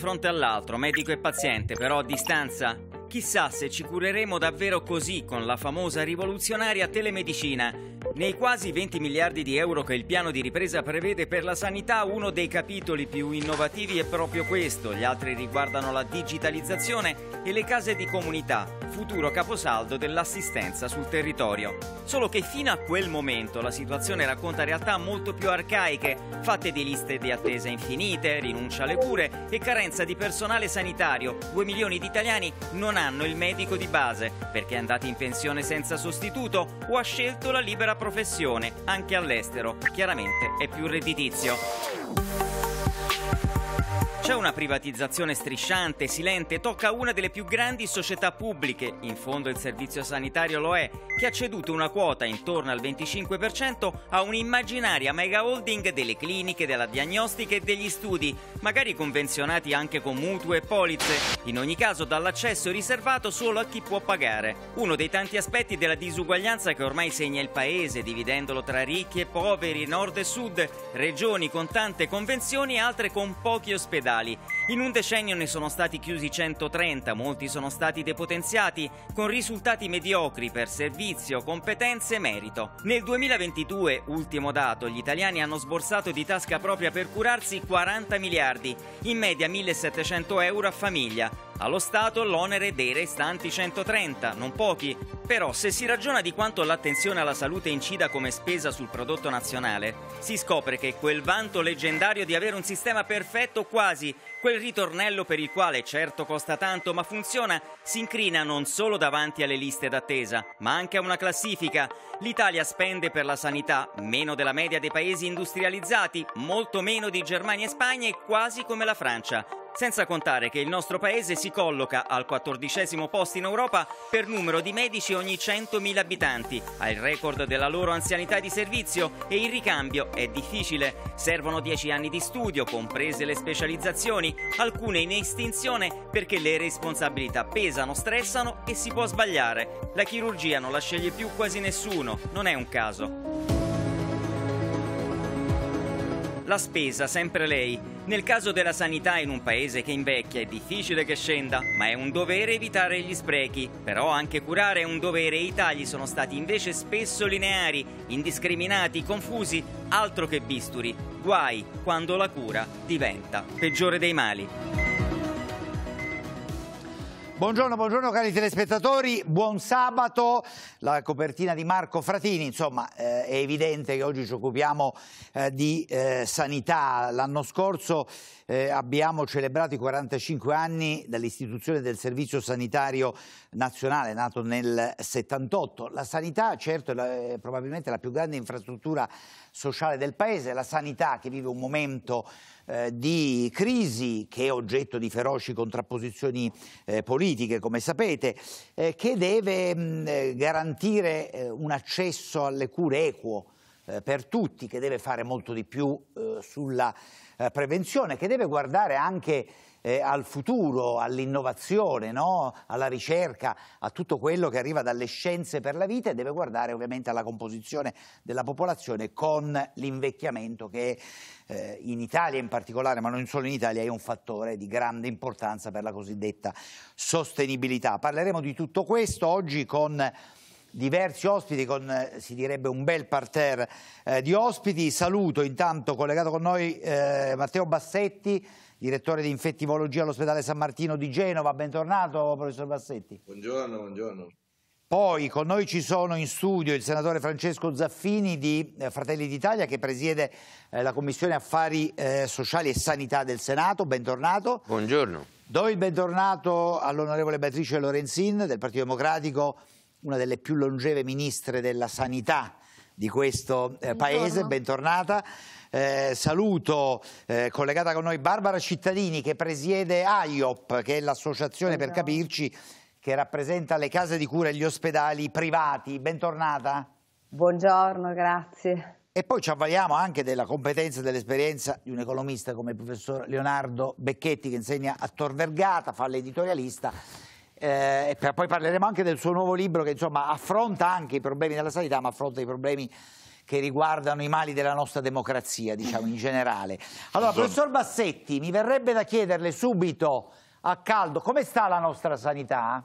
fronte all'altro, medico e paziente, però a distanza. Chissà se ci cureremo davvero così con la famosa rivoluzionaria telemedicina. Nei quasi 20 miliardi di euro che il piano di ripresa prevede per la sanità, uno dei capitoli più innovativi è proprio questo, gli altri riguardano la digitalizzazione e le case di comunità futuro caposaldo dell'assistenza sul territorio. Solo che fino a quel momento la situazione racconta realtà molto più arcaiche, fatte di liste di attesa infinite, rinuncia alle cure e carenza di personale sanitario. Due milioni di italiani non hanno il medico di base perché è andato in pensione senza sostituto o ha scelto la libera professione, anche all'estero. Chiaramente è più redditizio. C'è una privatizzazione strisciante, silente, tocca una delle più grandi società pubbliche, in fondo il servizio sanitario lo è, che ha ceduto una quota intorno al 25% a un'immaginaria mega holding delle cliniche, della diagnostica e degli studi, magari convenzionati anche con mutue e polizze, in ogni caso dall'accesso riservato solo a chi può pagare. Uno dei tanti aspetti della disuguaglianza che ormai segna il paese, dividendolo tra ricchi e poveri, nord e sud, regioni con tante convenzioni e altre con pochi ospedali illegali. In un decennio ne sono stati chiusi 130, molti sono stati depotenziati, con risultati mediocri per servizio, competenze e merito. Nel 2022, ultimo dato, gli italiani hanno sborsato di tasca propria per curarsi 40 miliardi, in media 1700 euro a famiglia. Allo Stato l'onere dei restanti 130, non pochi. Però se si ragiona di quanto l'attenzione alla salute incida come spesa sul prodotto nazionale, si scopre che quel vanto leggendario di avere un sistema perfetto quasi Quel ritornello per il quale certo costa tanto ma funziona si incrina non solo davanti alle liste d'attesa, ma anche a una classifica. L'Italia spende per la sanità meno della media dei paesi industrializzati, molto meno di Germania e Spagna e quasi come la Francia. Senza contare che il nostro paese si colloca al quattordicesimo posto in Europa per numero di medici ogni 100.000 abitanti, ha il record della loro anzianità di servizio e il ricambio è difficile. Servono 10 anni di studio, comprese le specializzazioni, alcuni, alcune in estinzione perché le responsabilità pesano, stressano e si può sbagliare. La chirurgia non la sceglie più quasi nessuno, non è un caso. La spesa, sempre lei. Nel caso della sanità in un paese che invecchia è difficile che scenda, ma è un dovere evitare gli sprechi. Però anche curare è un dovere e i tagli sono stati invece spesso lineari, indiscriminati, confusi, altro che bisturi. Guai quando la cura diventa peggiore dei mali. Buongiorno, buongiorno cari telespettatori, buon sabato. La copertina di Marco Fratini, insomma, eh, è evidente che oggi ci occupiamo eh, di eh, sanità. L'anno scorso eh, abbiamo celebrato i 45 anni dall'istituzione del Servizio Sanitario Nazionale, nato nel 78. La sanità, certo, è la, è probabilmente la più grande infrastruttura sociale del Paese, la sanità che vive un momento eh, di crisi che è oggetto di feroci contrapposizioni eh, politiche, come sapete, eh, che deve mh, garantire eh, un accesso alle cure equo eh, per tutti, che deve fare molto di più eh, sulla prevenzione, che deve guardare anche eh, al futuro, all'innovazione, no? alla ricerca, a tutto quello che arriva dalle scienze per la vita e deve guardare ovviamente alla composizione della popolazione con l'invecchiamento che eh, in Italia in particolare, ma non solo in Italia, è un fattore di grande importanza per la cosiddetta sostenibilità. Parleremo di tutto questo oggi con diversi ospiti con, si direbbe, un bel parterre eh, di ospiti. Saluto intanto collegato con noi eh, Matteo Bassetti, direttore di infettivologia all'ospedale San Martino di Genova. Bentornato, professor Bassetti. Buongiorno, buongiorno. Poi con noi ci sono in studio il senatore Francesco Zaffini di eh, Fratelli d'Italia che presiede eh, la Commissione Affari eh, Sociali e Sanità del Senato. Bentornato. Buongiorno. Do il bentornato all'onorevole Beatrice Lorenzin del Partito Democratico, una delle più longeve ministre della Sanità di questo eh, paese, bentornata. Eh, saluto eh, collegata con noi Barbara Cittadini che presiede AIOP, che è l'associazione per capirci che rappresenta le case di cura e gli ospedali privati. Bentornata. Buongiorno, grazie. E poi ci avvaliamo anche della competenza e dell'esperienza di un economista come il professor Leonardo Becchetti che insegna a Tor Vergata, fa l'editorialista eh, e poi parleremo anche del suo nuovo libro che insomma, affronta anche i problemi della sanità ma affronta i problemi che riguardano i mali della nostra democrazia diciamo in generale allora professor Bassetti mi verrebbe da chiederle subito a caldo come sta la nostra sanità?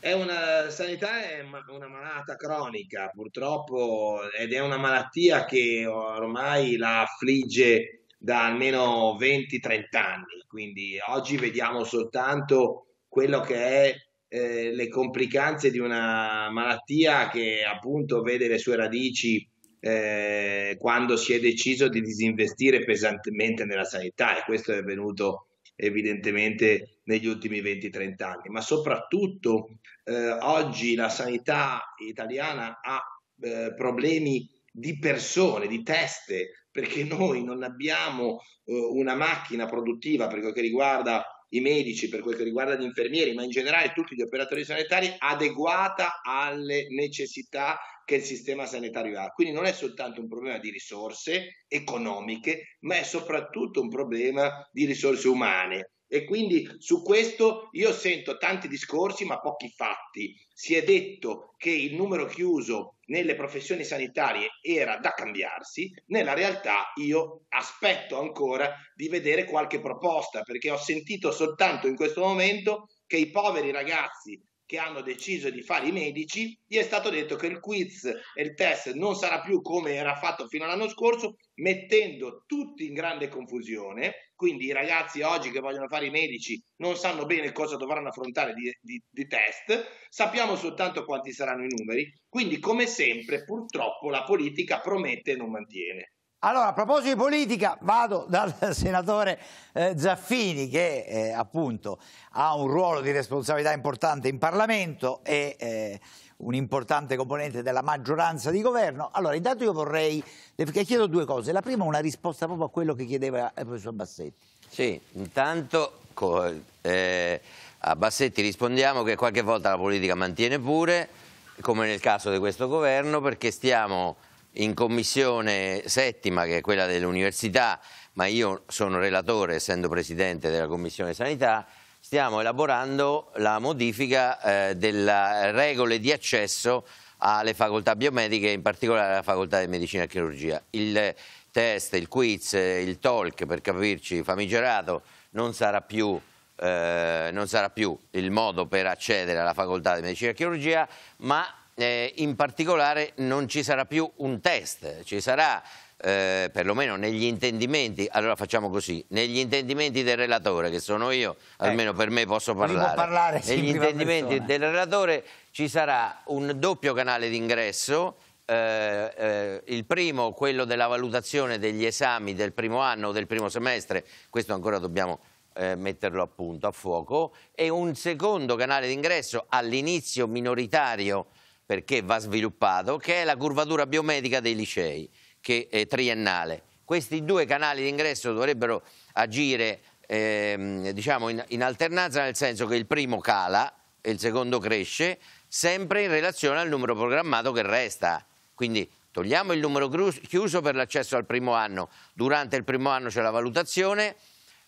È una sanità è una malata cronica purtroppo ed è una malattia che ormai la affligge da almeno 20-30 anni, quindi oggi vediamo soltanto quello che è eh, le complicanze di una malattia che appunto vede le sue radici eh, quando si è deciso di disinvestire pesantemente nella sanità e questo è avvenuto evidentemente negli ultimi 20-30 anni, ma soprattutto eh, oggi la sanità italiana ha eh, problemi di persone, di teste, perché noi non abbiamo eh, una macchina produttiva per quel che riguarda i medici, per quel che riguarda gli infermieri, ma in generale tutti gli operatori sanitari, adeguata alle necessità che il sistema sanitario ha. Quindi non è soltanto un problema di risorse economiche, ma è soprattutto un problema di risorse umane. E quindi su questo io sento tanti discorsi ma pochi fatti. Si è detto che il numero chiuso nelle professioni sanitarie era da cambiarsi, nella realtà io aspetto ancora di vedere qualche proposta perché ho sentito soltanto in questo momento che i poveri ragazzi che hanno deciso di fare i medici, gli è stato detto che il quiz e il test non sarà più come era fatto fino all'anno scorso, mettendo tutti in grande confusione. Quindi i ragazzi oggi che vogliono fare i medici non sanno bene cosa dovranno affrontare di, di, di test, sappiamo soltanto quanti saranno i numeri. Quindi, come sempre, purtroppo la politica promette e non mantiene. Allora, a proposito di politica, vado dal senatore eh, Zaffini che eh, appunto ha un ruolo di responsabilità importante in Parlamento e eh, un importante componente della maggioranza di governo. Allora, intanto io vorrei, perché chiedo due cose. La prima è una risposta proprio a quello che chiedeva eh, il professor Bassetti. Sì, intanto eh, a Bassetti rispondiamo che qualche volta la politica mantiene pure, come nel caso di questo governo, perché stiamo in commissione settima, che è quella dell'università, ma io sono relatore, essendo presidente della commissione sanità, stiamo elaborando la modifica eh, delle regole di accesso alle facoltà biomediche, in particolare alla facoltà di medicina e chirurgia. Il test, il quiz, il talk, per capirci, famigerato, non sarà più... Eh, non sarà più il modo per accedere alla facoltà di medicina e chirurgia, ma eh, in particolare non ci sarà più un test, ci sarà eh, perlomeno negli intendimenti, allora facciamo così, negli intendimenti del relatore, che sono io, almeno ecco, per me posso parlare, parlare negli intendimenti persona. del relatore ci sarà un doppio canale d'ingresso, eh, eh, il primo quello della valutazione degli esami del primo anno o del primo semestre, questo ancora dobbiamo eh, metterlo a a fuoco, e un secondo canale d'ingresso all'inizio minoritario perché va sviluppato, che è la curvatura biomedica dei licei, che è triennale. Questi due canali di ingresso dovrebbero agire ehm, diciamo in, in alternanza, nel senso che il primo cala e il secondo cresce, sempre in relazione al numero programmato che resta. Quindi togliamo il numero chiuso per l'accesso al primo anno. Durante il primo anno c'è la valutazione,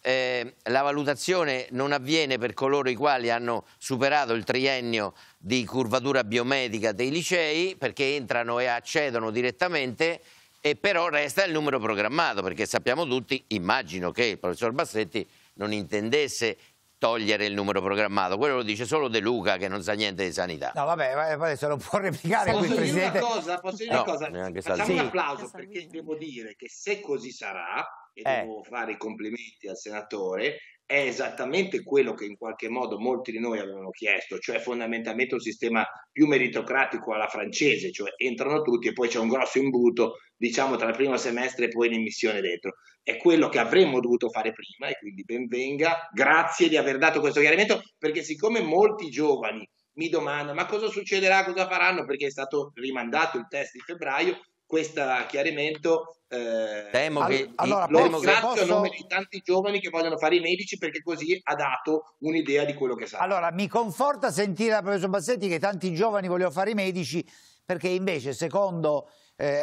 eh, la valutazione non avviene per coloro i quali hanno superato il triennio di curvatura biomedica dei licei perché entrano e accedono direttamente e però resta il numero programmato perché sappiamo tutti, immagino che il professor Bassetti non intendesse togliere il numero programmato, quello lo dice solo De Luca che non sa niente di sanità. No vabbè, adesso lo può replicare posso qui il Presidente. Una cosa, posso dire no, una cosa, facciamo sì. un applauso perché devo dire che se così sarà, e eh. devo fare i complimenti al senatore, è esattamente quello che in qualche modo molti di noi avevano chiesto, cioè fondamentalmente un sistema più meritocratico alla francese, cioè entrano tutti e poi c'è un grosso imbuto, diciamo, tra il primo semestre e poi l'emissione dentro. È quello che avremmo dovuto fare prima e quindi benvenga, grazie di aver dato questo chiarimento, perché siccome molti giovani mi domandano ma cosa succederà, cosa faranno perché è stato rimandato il test di febbraio, questo chiarimento eh, temo che allora, lo ringrazio posso... a nome di tanti giovani che vogliono fare i medici perché così ha dato un'idea di quello che sa. Allora mi conforta sentire dal professor Bassetti che tanti giovani vogliono fare i medici perché invece secondo eh,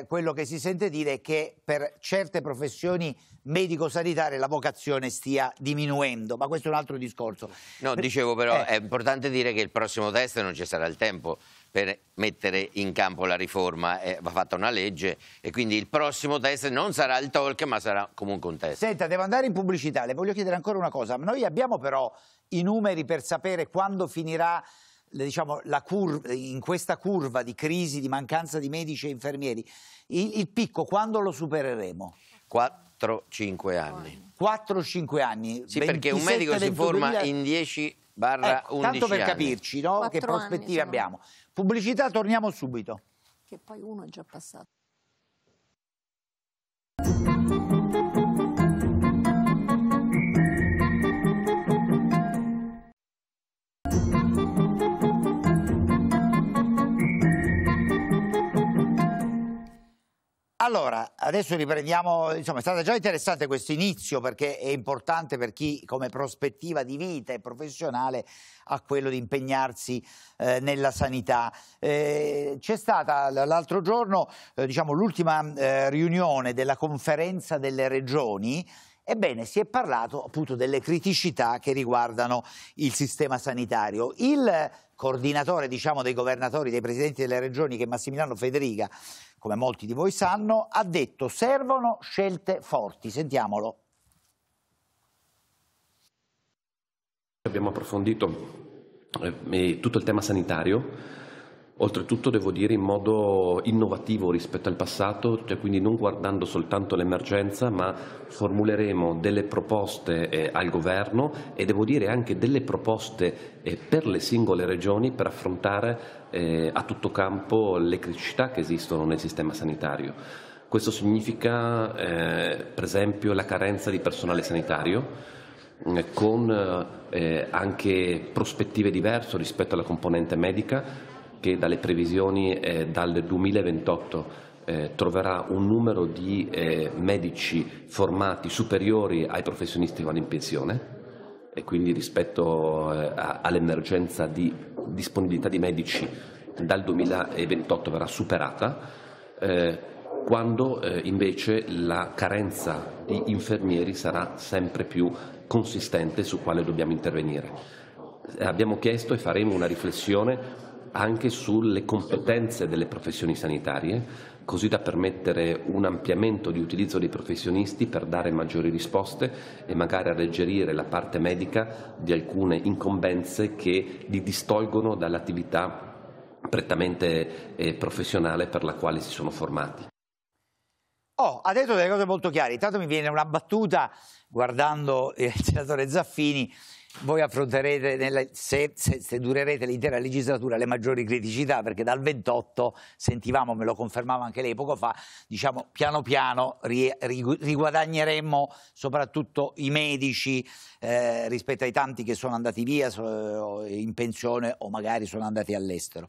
eh, quello che si sente dire è che per certe professioni medico-sanitarie la vocazione stia diminuendo, ma questo è un altro discorso. No, dicevo però eh. è importante dire che il prossimo test non ci sarà il tempo per mettere in campo la riforma, eh, va fatta una legge e quindi il prossimo test non sarà il talk ma sarà comunque un test. Senta, devo andare in pubblicità, le voglio chiedere ancora una cosa, noi abbiamo però i numeri per sapere quando finirà diciamo, curva, in questa curva di crisi, di mancanza di medici e infermieri, il, il picco quando lo supereremo? 4-5 anni. 4-5 anni? Sì, perché un medico si forma 000... in 10 barra ecco, 11 Tanto per anni. capirci no? che prospettive abbiamo. Pubblicità, torniamo subito. Che poi uno è già passato. Allora, adesso riprendiamo, insomma è stato già interessante questo inizio perché è importante per chi come prospettiva di vita e professionale ha quello di impegnarsi eh, nella sanità. Eh, c'è stata l'altro giorno eh, diciamo, l'ultima eh, riunione della conferenza delle regioni Ebbene, si è parlato appunto delle criticità che riguardano il sistema sanitario. Il coordinatore diciamo, dei governatori, dei presidenti delle regioni, che è Massimiliano Federica, come molti di voi sanno, ha detto servono scelte forti. Sentiamolo. Abbiamo approfondito eh, tutto il tema sanitario, oltretutto devo dire in modo innovativo rispetto al passato, cioè quindi non guardando soltanto l'emergenza, ma formuleremo delle proposte eh, al governo e devo dire anche delle proposte eh, per le singole regioni per affrontare eh, a tutto campo le criticità che esistono nel sistema sanitario. Questo significa eh, per esempio la carenza di personale sanitario eh, con eh, anche prospettive diverse rispetto alla componente medica che dalle previsioni eh, dal 2028 eh, troverà un numero di eh, medici formati superiori ai professionisti che vanno in pensione e quindi rispetto eh, all'emergenza di disponibilità di medici dal 2028 verrà superata, eh, quando eh, invece la carenza di infermieri sarà sempre più consistente su quale dobbiamo intervenire. Eh, abbiamo chiesto e faremo una riflessione anche sulle competenze delle professioni sanitarie così da permettere un ampliamento di utilizzo dei professionisti per dare maggiori risposte e magari alleggerire la parte medica di alcune incombenze che li distolgono dall'attività prettamente eh, professionale per la quale si sono formati. Oh, ha detto delle cose molto chiare. Intanto mi viene una battuta guardando eh, il senatore Zaffini voi affronterete, nella, se, se, se, durerete l'intera legislatura, le maggiori criticità, perché dal 28 sentivamo, me lo confermava anche lei poco fa, diciamo piano piano ri, riguadagneremmo soprattutto i medici eh, rispetto ai tanti che sono andati via so, in pensione o magari sono andati all'estero.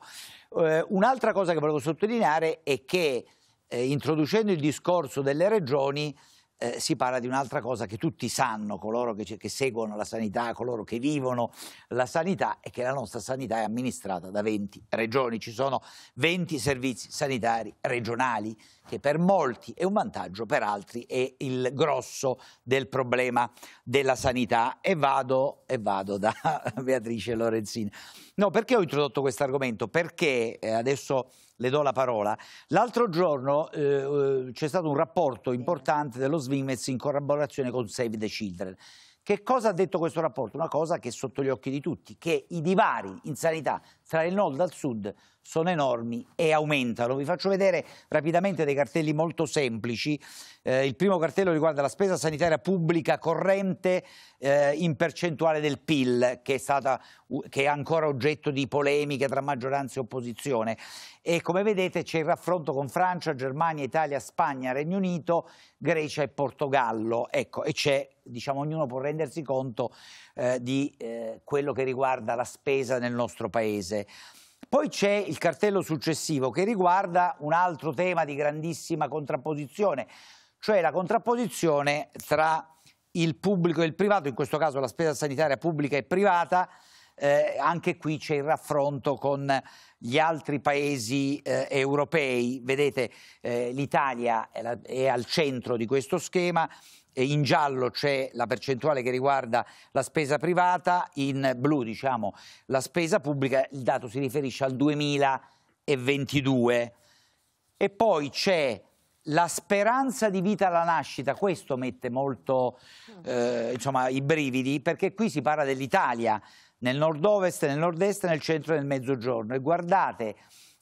Eh, un'altra cosa che volevo sottolineare è che eh, introducendo il discorso delle regioni eh, si parla di un'altra cosa che tutti sanno, coloro che, che, seguono la sanità, coloro che vivono la sanità, è che la nostra sanità è amministrata da 20 regioni. Ci sono 20 servizi sanitari regionali, che per molti è un vantaggio, per altri è il grosso del problema della sanità. E vado, e vado da Beatrice Lorenzini. No, perché ho introdotto questo argomento? Perché eh, adesso le do la parola. L'altro giorno eh, eh c'è stato un rapporto importante dello Svimez in collaborazione con Save the Children. Che cosa ha detto questo rapporto? Una cosa che è sotto gli occhi di tutti, che i divari in sanità tra il nord e il sud sono enormi e aumentano. Vi faccio vedere rapidamente dei cartelli molto semplici. Eh, il primo cartello riguarda la spesa sanitaria pubblica corrente eh, in percentuale del PIL, che è, stata, che è ancora oggetto di polemiche tra maggioranza e opposizione. E come vedete c'è il raffronto con Francia, Germania, Italia, Spagna, Regno Unito, Grecia e Portogallo. Ecco, e c'è diciamo, ognuno può rendersi conto eh, di eh, quello che riguarda la spesa nel nostro paese. Poi c'è il cartello successivo che riguarda un altro tema di grandissima contrapposizione, cioè la contrapposizione tra il pubblico e il privato, in questo caso la spesa sanitaria pubblica e privata, eh, anche qui c'è il raffronto con gli altri paesi eh, europei. Vedete, eh, l'Italia è, è, al centro di questo schema, in giallo c'è la percentuale che riguarda la spesa privata, in blu diciamo la spesa pubblica, il dato si riferisce al 2022 e poi c'è la speranza di vita alla nascita, questo mette molto eh, insomma, i brividi perché qui si parla dell'Italia, nel nord-ovest, nel nord-est, nel centro e nel mezzogiorno e guardate,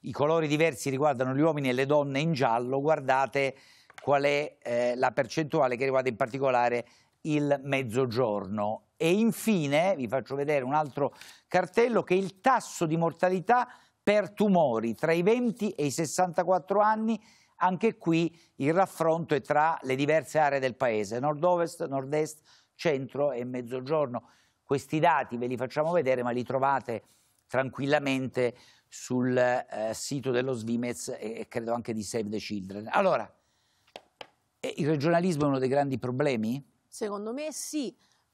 i colori diversi riguardano gli uomini e le donne in giallo, guardate qual è eh, la percentuale che riguarda in particolare il mezzogiorno. E infine vi faccio vedere un altro cartello che è il tasso di mortalità per tumori tra i 20 e i 64 anni. Anche qui il raffronto è tra le diverse aree del paese, nord-ovest, nord-est, centro e mezzogiorno. Questi dati ve li facciamo vedere, ma li trovate tranquillamente sul eh, sito dello Svimez e, credo anche di Save the Children. Allora, e il regionalismo è uno dei grandi problemi? Secondo me sì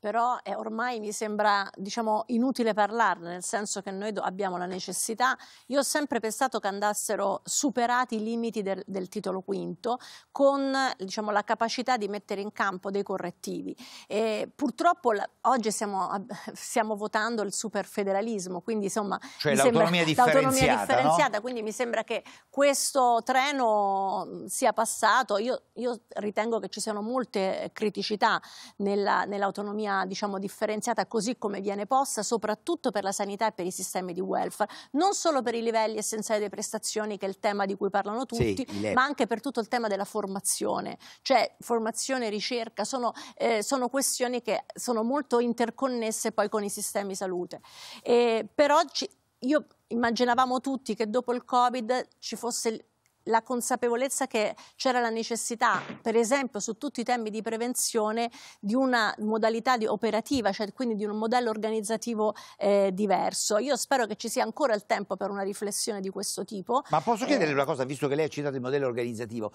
però eh, ormai mi sembra diciamo, inutile parlarne, nel senso che noi abbiamo la necessità. Io ho sempre pensato che andassero superati i limiti del, del titolo quinto con diciamo, la capacità di mettere in campo dei correttivi. E purtroppo oggi stiamo, stiamo, votando il superfederalismo, quindi insomma cioè l'autonomia differenziata, differenziata no? quindi mi sembra che questo treno mm, sia passato. Io, io ritengo che ci siano molte eh, criticità nell'autonomia nell diciamo, differenziata così come viene posta, soprattutto per la sanità e per i sistemi di welfare, non solo per i livelli essenziali delle prestazioni, che è il tema di cui parlano tutti, sì, le... ma anche per tutto il tema della formazione. Cioè formazione, e ricerca, sono, eh, sono questioni che sono molto interconnesse poi con i sistemi salute. E per oggi io immaginavamo tutti che dopo il Covid ci fosse la consapevolezza che c'era la necessità, per esempio su tutti i temi di prevenzione, di una modalità di operativa, cioè quindi di un modello organizzativo eh, diverso. Io spero che ci sia ancora il tempo per una riflessione di questo tipo. Ma posso chiedere eh... una cosa, visto che lei ha citato il modello organizzativo?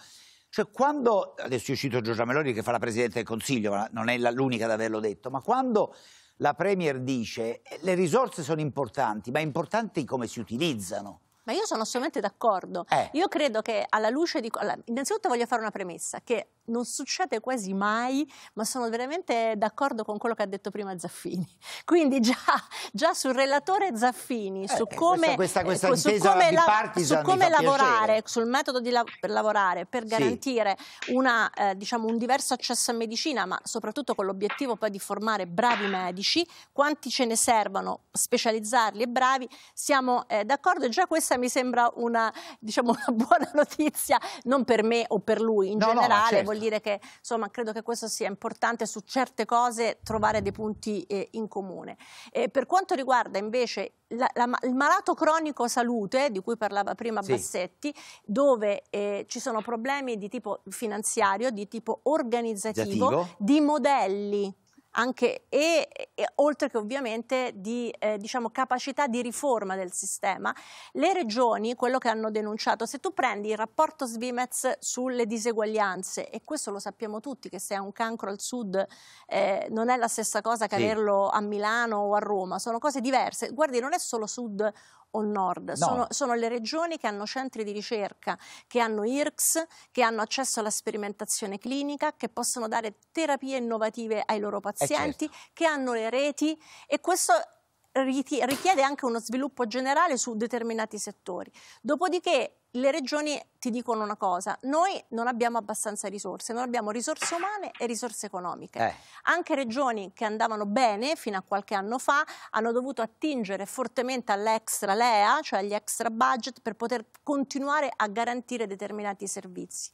Cioè quando, adesso io cito Giorgia Meloni che fa la Presidente del Consiglio, ma non è l'unica ad averlo detto, ma quando la Premier dice che eh, le risorse sono importanti, ma è importante come si utilizzano. Ma io sono assolutamente d'accordo. Eh. Io credo che alla luce di... innanzitutto voglio fare una premessa, che non succede quasi mai, ma sono veramente d'accordo con quello che ha detto prima Zaffini. Quindi già, già sul relatore Zaffini, eh, su eh, come, questa, questa, eh, questa su come, la, su come lavorare, piacere. sul metodo la, per lavorare, per garantire sì. una, eh, diciamo, un diverso accesso a medicina, ma soprattutto con l'obiettivo poi di formare bravi medici, quanti ce ne servono, specializzarli e bravi, siamo eh, d'accordo e già questa mi sembra una, diciamo, una, buona notizia, non per me o per lui in no, generale. No, certo vuol dire che insomma, credo che questo sia importante su certe cose trovare dei punti eh, in comune. Eh, per quanto riguarda invece la, la, il malato cronico salute, di cui parlava prima sì. Bassetti, dove eh, ci sono problemi di tipo finanziario, di tipo organizzativo, Zativo. di modelli anche, e, e, oltre che ovviamente di eh, diciamo, capacità di riforma del sistema. Le regioni, quello che hanno denunciato, se tu prendi il rapporto Svimez sulle diseguaglianze, e questo lo sappiamo tutti che se hai un cancro al sud eh, non è la stessa cosa che sì. averlo a Milano o a Roma, sono cose diverse. Guardi, non è solo sud o nord, no. sono, sono, le regioni che hanno centri di ricerca, che hanno IRCS, che hanno accesso alla sperimentazione clinica, che possono dare terapie innovative ai loro eh, pazienti, certo. che hanno le reti e questo richiede anche uno sviluppo generale su determinati settori. Dopodiché le regioni ti dicono una cosa, noi non abbiamo abbastanza risorse, non abbiamo risorse umane e risorse economiche. Eh. Anche regioni che andavano bene fino a qualche anno fa hanno dovuto attingere fortemente all'extra LEA, cioè agli extra budget, per poter continuare a garantire determinati servizi.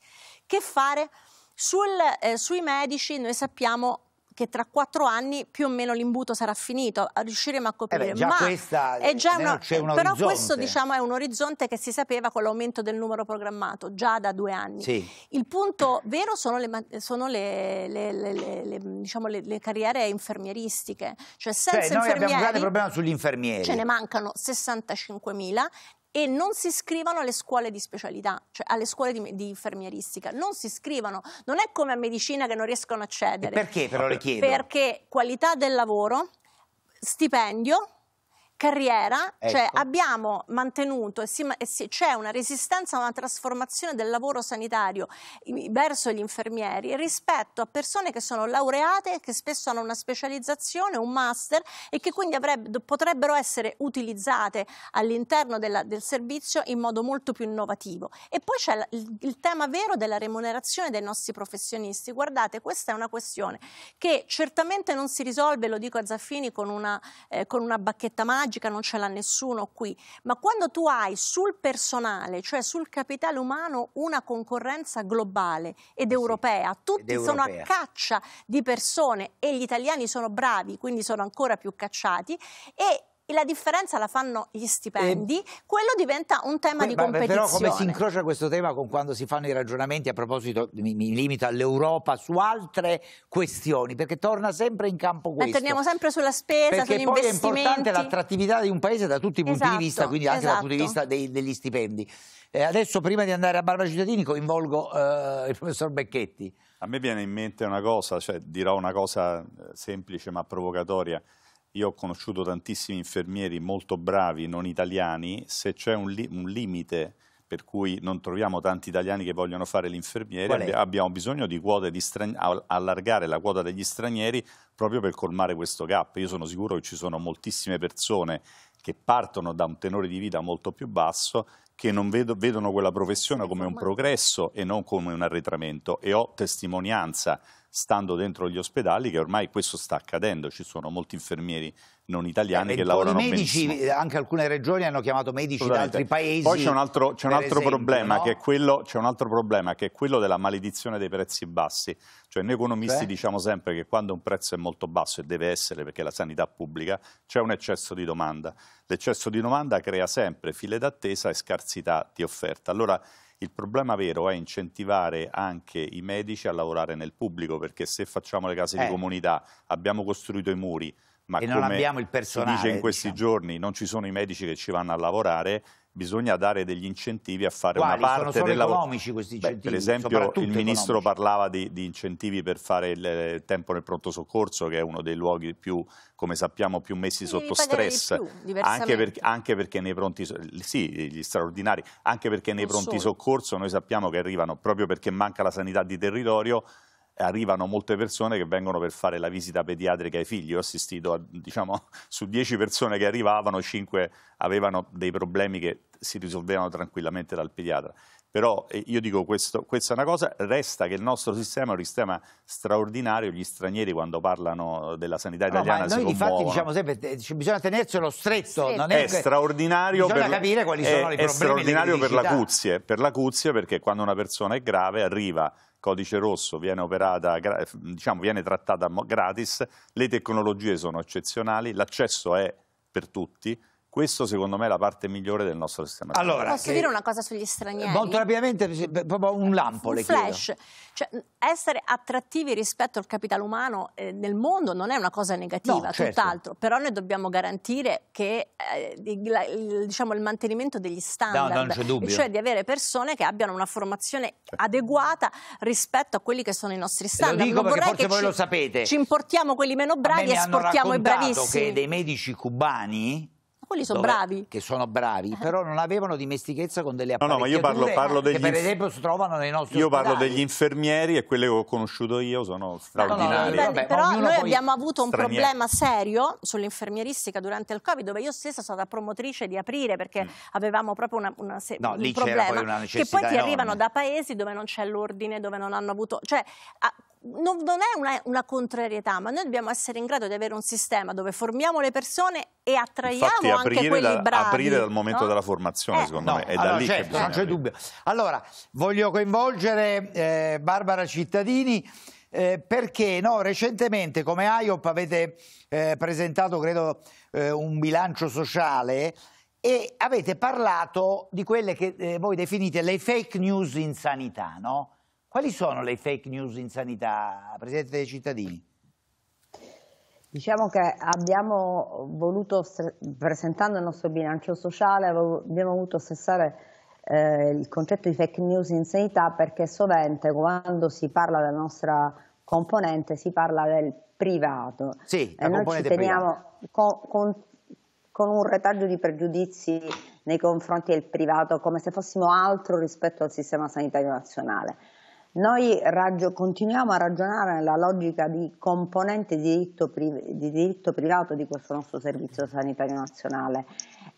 Che fare? Sul, eh, sui medici noi sappiamo che tra quattro anni più o meno l'imbuto sarà finito, riusciremo a coprire. Eh beh, già Ma questa, è eh, già una, però questo diciamo, è un orizzonte che si sapeva con l'aumento del numero programmato, già da due anni. Sì. Il punto vero sono le, sono le, le, diciamo, le carriere infermieristiche, cioè senza cioè, noi infermieri... abbiamo un grande problema sugli infermieri. Ce ne mancano 65.000 e non si iscrivano alle scuole di specialità, cioè alle scuole di, di, infermieristica, non si iscrivono, non è come a medicina che non riescono a accedere. E perché però le chiedo? Perché qualità del lavoro, stipendio, carriera, cioè ecco. cioè abbiamo mantenuto, e, c'è una resistenza a una trasformazione del lavoro sanitario verso gli infermieri rispetto a persone che sono laureate, che spesso hanno una specializzazione, un master e che quindi avrebbe, potrebbero essere utilizzate all'interno del servizio in modo molto più innovativo. E poi c'è il, il tema vero della remunerazione dei nostri professionisti. Guardate, questa è una questione che certamente non si risolve, lo dico a Zaffini, con una, eh, con una bacchetta magica, magica non ce l'ha nessuno qui, ma quando tu hai sul personale, cioè sul capitale umano, una concorrenza globale ed europea, sì, tutti ed europea. sono a caccia di persone e gli italiani sono bravi, quindi sono ancora più cacciati e e la differenza la fanno gli stipendi, eh, quello diventa un tema beh, di competizione. Però come si incrocia questo tema con quando si fanno i ragionamenti a proposito, mi, mi limito all'Europa, su altre questioni, perché torna sempre in campo eh, questo. Ma torniamo sempre sulla spesa, perché sugli poi è importante l'attrattività di un paese da tutti i punti esatto, di vista, esatto, quindi anche esatto. dal punto di esatto. vista dei, degli stipendi. Eh, adesso prima di andare a Barbara Cittadini coinvolgo eh, il professor Becchetti. A me viene in mente una cosa, cioè dirò una cosa eh, semplice ma provocatoria io ho conosciuto tantissimi infermieri molto bravi, non italiani, se c'è un, li un limite per cui non troviamo tanti italiani che vogliono fare l'infermiere, abbiamo bisogno di quote di allargare la quota degli stranieri proprio per colmare questo gap. Io sono sicuro che ci sono moltissime persone che partono da un tenore di vita molto più basso che non vedo, vedono quella professione come un progresso e non come un arretramento e ho testimonianza stando dentro gli ospedali, che ormai questo sta accadendo, ci sono molti infermieri non italiani eh, che lavorano medici, benissimo. Eh, anche alcune regioni hanno chiamato medici da altri paesi. Poi c'è un altro, un altro esempio, problema, no? che è quello, c'è un altro problema, che è quello della maledizione dei prezzi bassi. Cioè noi economisti Beh. Cioè? diciamo sempre che quando un prezzo è molto basso, e deve essere perché la sanità pubblica, c'è un eccesso di domanda. L'eccesso di domanda crea sempre file d'attesa e scarsità di offerta. Allora il problema vero è incentivare anche i medici a lavorare nel pubblico, perché se facciamo le case eh. di comunità, abbiamo costruito i muri, ma e non abbiamo il personale. Si dice in questi diciamo. giorni non ci sono i medici che ci vanno a lavorare, bisogna dare degli incentivi a fare Quali? una parte del lavoro. economici questi incentivi? Beh, per esempio il ministro economici. parlava di, di, incentivi per fare il eh, tempo nel pronto soccorso, che è uno dei luoghi più, come sappiamo, più messi Quindi sotto stress. Più, anche, per, anche, perché nei pronti, sì, gli straordinari, anche perché nei non pronti solo. soccorso noi sappiamo che arrivano proprio perché manca la sanità di territorio arrivano molte persone che vengono per fare la visita pediatrica ai figli. Ho assistito, a, diciamo, su 10 persone che arrivavano, 5 avevano dei problemi che si risolvevano tranquillamente dal pediatra. Però io dico questo, questa è una cosa, resta che il nostro sistema è un sistema straordinario, gli stranieri quando parlano della sanità italiana no, ma noi infatti diciamo sempre, eh, bisogna tenerselo stretto, stretto. Non è, è straordinario per... capire quali sono è, i problemi. È straordinario per la cuzie, per la cuzie perché quando una persona è grave arriva codice rosso, viene operata, diciamo, viene trattata gratis, le tecnologie sono eccezionali, l'accesso è per tutti, questo secondo me è la parte migliore del nostro sistema. Allora, Posso che... dire una cosa sugli stranieri? Molto rapidamente, proprio un lampo. Un le flash. Cioè, essere attrattivi rispetto al capitale umano eh, nel mondo non è una cosa negativa, no, certo. tutt'altro. Però noi dobbiamo garantire che, eh, il, diciamo, il mantenimento degli standard. No, cioè di avere persone che abbiano una formazione certo. adeguata rispetto a quelli che sono i nostri standard. Lo dico non perché forse voi ci, lo sapete. Ci importiamo quelli meno bravi me e esportiamo i bravissimi. che dei medici cubani quelli sono bravi. Che sono bravi, eh. però non avevano dimestichezza con delle apparecchiature no, no, ma io parlo, parlo degli, che per esempio si trovano nei nostri Io parlo ospedali. degli infermieri e quelle che ho conosciuto io sono straordinarie. No, no, Vabbè, però noi abbiamo avuto un problema serio sull'infermieristica durante il Covid, dove io stessa sono stata promotrice di aprire perché mm. avevamo proprio una, una se- no, un problema poi una necessità che poi ti enorme. arrivano da paesi dove non c'è l'ordine, dove non hanno avuto... Cioè, a, non, non è una, una, contrarietà, ma noi dobbiamo essere in grado di avere un sistema dove formiamo le persone e attraiamo Infatti, anche quelli da, bravi. aprire dal momento no? della formazione, eh, secondo no, me, è allora, da lì certo, che bisogna... Non c'è dubbio. Allora, voglio coinvolgere eh, Barbara Cittadini eh, perché no, recentemente come IOP avete eh, presentato, credo, eh, un bilancio sociale e avete parlato di quelle che eh, voi definite le fake news in sanità, no? Quali sono le fake news in sanità, Presidente dei cittadini? Diciamo che abbiamo voluto, presentando il nostro bilancio sociale, abbiamo voluto assessare eh, il concetto di fake news in sanità perché sovente quando si parla della nostra componente si parla del privato. Sì, e noi ci teniamo con, con, con un retaggio di pregiudizi nei confronti del privato come se fossimo altro rispetto al sistema sanitario nazionale. Noi raggio, continuiamo a ragionare nella logica di componente di diritto, priv di diritto privato di questo nostro servizio sanitario nazionale.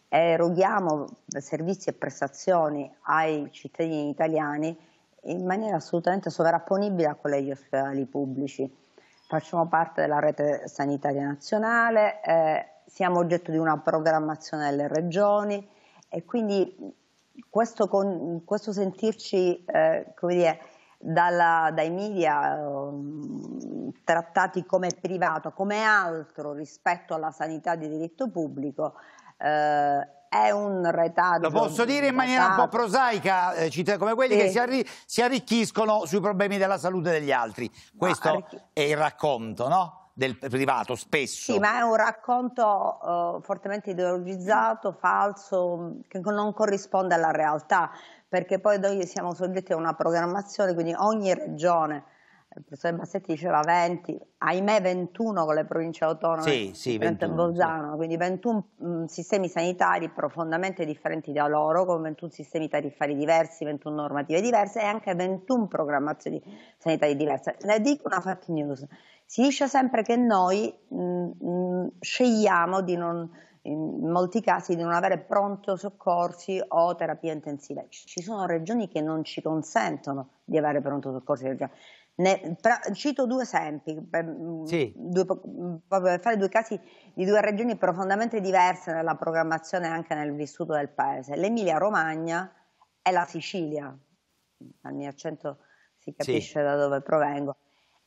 Eroghiamo servizi e prestazioni ai cittadini italiani in maniera assolutamente sovrapponibile a quelle degli ospedali pubblici. Facciamo parte della rete sanitaria nazionale, eh, siamo oggetto di una programmazione delle regioni e quindi questo, con, questo sentirci eh, come dire, dalla, dai media ehm, trattati come privato, come altro rispetto alla sanità di diritto pubblico, eh, è un retaggio. Lo posso dire in maniera un po' prosaica, eh, come quelli sì. che si, arri si, arricchiscono sui problemi della salute degli altri. Questo no, è il racconto, no? Del privato spesso. Sì, ma è un racconto uh, fortemente ideologizzato, falso, che non corrisponde alla realtà perché poi noi siamo soggetti a una programmazione, quindi ogni regione il professor Bassetti diceva 20, ahimè 21 con le province autonome sì, sì, 21, Bolzano, sì. quindi 21 mh, mm, sistemi sanitari profondamente differenti da loro, con 21 sistemi tariffari diversi, 21 normative diverse e anche 21 programmazioni sanitarie diverse. Ne dico una fake news, si dice sempre che noi mh, mm, mh, mm, scegliamo di non in molti casi di non avere pronto soccorsi o terapia intensiva. Ci sono regioni che non ci consentono di avere pronto soccorsi. Ne, tra, cito due esempi, per, mm, sì. due, per fare due casi di due regioni profondamente diverse nella programmazione e anche nel vissuto del paese, l'Emilia-Romagna e la Sicilia, dal mio accento si capisce sì. da dove provengo.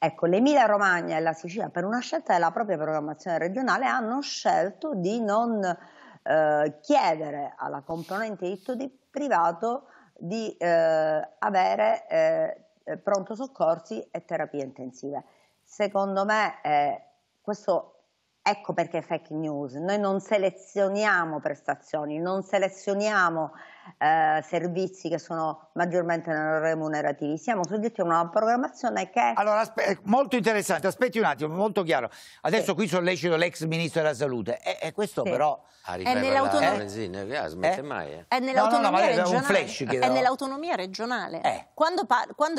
Ecco, l'Emilia Romagna e la Sicilia, per una scelta della propria programmazione regionale, hanno scelto di non eh, chiedere alla componente diritto di privato di eh, avere eh, pronto soccorsi e terapie intensive. Secondo me, eh, questo ecco perché è fake news. Noi non selezioniamo prestazioni, non selezioniamo eh, servizi che sono maggiormente non remunerativi. Siamo soggetti a una programmazione che... Allora, eh, molto interessante, aspetti un attimo, molto chiaro. Adesso sì. qui sollecito l'ex ministro della salute e, eh, e eh, questo sì. però... Ah, è nell'autonomia eh? È nell'autonomia no, no, no, regionale. è nell'autonomia regionale. Quando,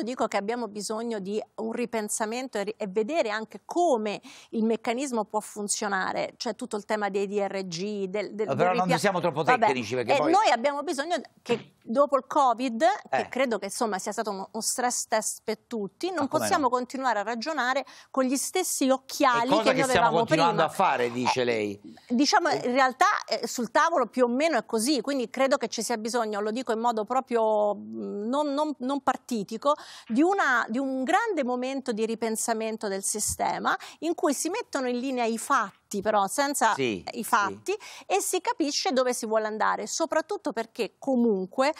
dico che abbiamo bisogno di un ripensamento e, e vedere anche come il meccanismo può funzionare, cioè tutto il tema dei DRG, del, del, Però del non siamo troppo tecnici Vabbè, perché poi... Noi abbiamo bisogno bisogno che dopo il Covid, eh. che credo che insomma, sia stato uno stress test per tutti, non possiamo no. continuare a ragionare con gli stessi occhiali che, che noi avevamo prima. cosa che stiamo continuando a fare, dice eh, lei. Diciamo, eh. in realtà eh, sul tavolo più o meno è così, quindi credo che ci sia bisogno, lo dico in modo proprio mm, non, non, non partitico, di, una, di un grande momento di ripensamento del sistema in cui si mettono in linea i fatti dati però, senza sì, i fatti sì. e si capisce dove si vuole andare, soprattutto perché comunque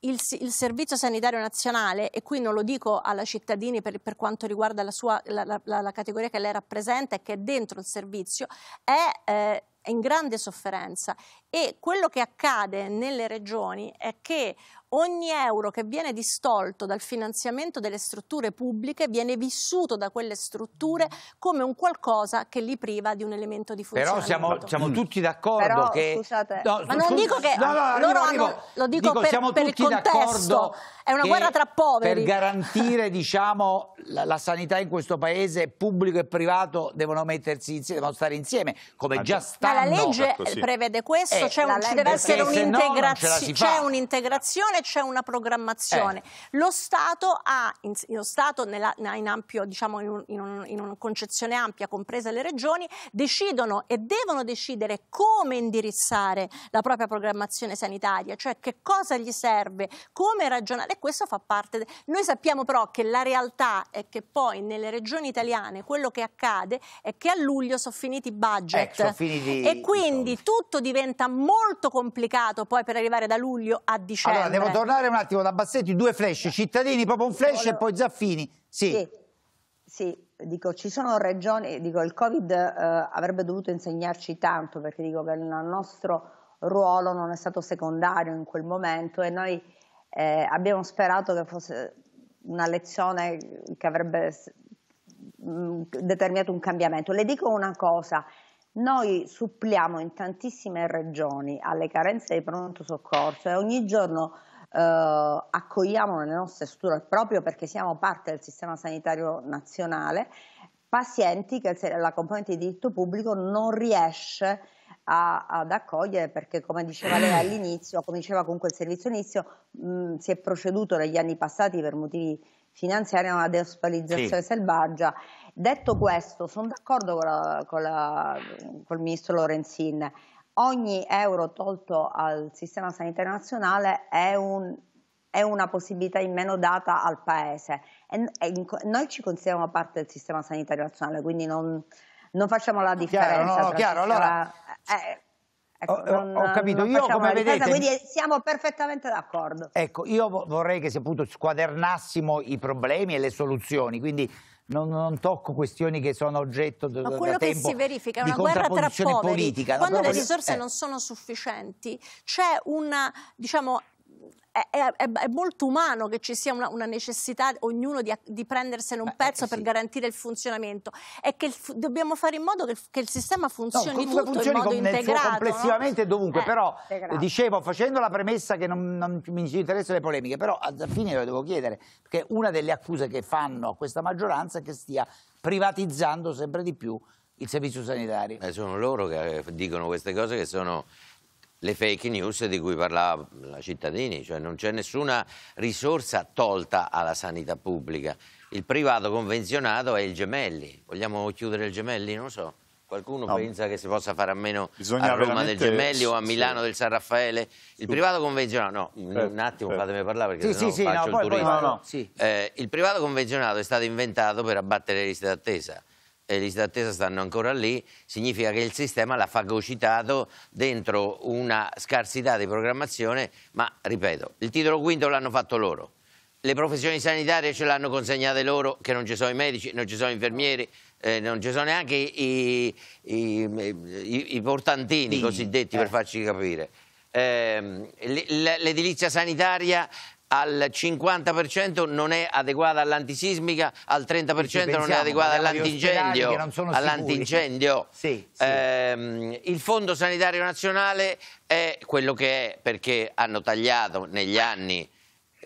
il, il, Servizio Sanitario Nazionale, e qui non lo dico alla cittadini per, per quanto riguarda la, sua, la, la, la, categoria che lei rappresenta e che è dentro il servizio, è... Eh, in grande sofferenza e quello che accade nelle regioni è che ogni euro che viene distolto dal finanziamento delle strutture pubbliche viene vissuto da quelle strutture come un qualcosa che li priva di un elemento di funzionamento. Però siamo, siamo mm. tutti d'accordo che... Scusate, no, ma non dico che... No, no, loro hanno, lo dico, dico per, siamo per tutti d'accordo. È una guerra tra poveri. Per garantire diciamo, la, la, sanità in questo paese, pubblico e privato devono mettersi insieme, devono stare insieme, come ma già stanno. Ma la legge prevede questo, eh, cioè ci deve essere un'integrazione, c'è un'integrazione c'è una programmazione. Eh. Lo Stato ha, in, lo Stato nella, in, ampio, diciamo, in, un, in, un, in una concezione ampia, comprese le regioni, decidono e devono decidere come indirizzare la propria programmazione sanitaria, cioè che cosa gli serve, come ragionare. E questo fa parte. De... Noi sappiamo però che la realtà è che poi nelle regioni italiane quello che accade è che a luglio sono finiti i budget. Eh, sono finiti... E quindi tutto diventa molto complicato poi per arrivare da luglio a dicembre. Allora, vogliamo tornare un attimo da Bassetti, due flash, cittadini, proprio un flash Volo... e poi Zaffini. Sì. sì. sì. Dico, ci sono regioni, dico, il Covid eh, avrebbe dovuto insegnarci tanto perché dico che il nostro ruolo non è stato secondario in quel momento e noi eh, abbiamo sperato che fosse una lezione che avrebbe mm, determinato un cambiamento. Le dico una cosa, noi suppliamo in tantissime regioni alle carenze di pronto soccorso e ogni giorno eh, accogliamo nelle nostre strutture proprio perché siamo parte del sistema sanitario nazionale pazienti che la componente di diritto pubblico non riesce a, ad accogliere perché come diceva lei all'inizio, come diceva comunque il servizio inizio, mh, mm, si è proceduto negli anni passati per motivi finanziari a una deospitalizzazione sì. selvaggia. Detto questo, sono d'accordo con, la, con la, col ministro Lorenzin, ogni euro tolto al sistema sanitario nazionale è, un, è una possibilità in meno data al paese e, e in, noi ci consideriamo parte del sistema sanitario nazionale, quindi non, non facciamo la differenza. Chiaro, no, chiaro, allora... È, eh, eh, Ecco, ho, non, ho, capito, io come vedete... Difesa, quindi siamo perfettamente d'accordo. Ecco, io vorrei che se appunto squadernassimo i problemi e le soluzioni, quindi non, non, tocco questioni che sono oggetto di Ma quello che si verifica è una guerra tra poveri. Politica, Quando le risorse eh. non sono sufficienti, c'è una, diciamo, è, è, è, molto umano che ci sia una, una necessità, ognuno di, di prendersene un Beh, pezzo ecco, per garantire il funzionamento. È che il, dobbiamo fare in modo che, che il sistema funzioni no, tutto funzioni in modo com integrato. complessivamente no? dovunque, eh, però integrato. dicevo, facendo la premessa che non, non mi interessano le polemiche, però alla fine lo devo chiedere, perché una delle accuse che fanno a questa maggioranza è che stia privatizzando sempre di più il servizio sanitario. Eh, sono loro che eh, dicono queste cose che sono le fake news di cui parlava la cittadini, cioè non c'è nessuna risorsa tolta alla sanità pubblica. Il privato convenzionato è il Gemelli. Vogliamo chiudere il Gemelli? Non so. Qualcuno no. pensa che si possa fare a meno Bisogna a Roma del Gemelli o a Milano sì. del San Raffaele? Il sì. privato convenzionato, no, eh, un certo, attimo eh. fatemi parlare perché sì, sì, faccio no, il poi, turismo. Poi, no, no. Eh, il privato convenzionato è stato inventato per abbattere le liste d'attesa le liste d'attesa stanno ancora lì, significa che il sistema l'ha fagocitato dentro una scarsità di programmazione, ma ripeto, il titolo quinto l'hanno fatto loro, le professioni sanitarie ce l'hanno consegnate loro, che non ci sono i medici, non ci sono gli infermieri, eh, non ci sono neanche i, i, i, i portantini sì. cosiddetti, per eh. farci capire. Eh, l'edilizia sanitaria al 50% non è adeguata all'antisismica, al 30% pensiamo, non è adeguata all'antincendio. all'antincendio. Sì, sì. ehm, il Fondo Sanitario Nazionale è quello che è perché hanno tagliato negli anni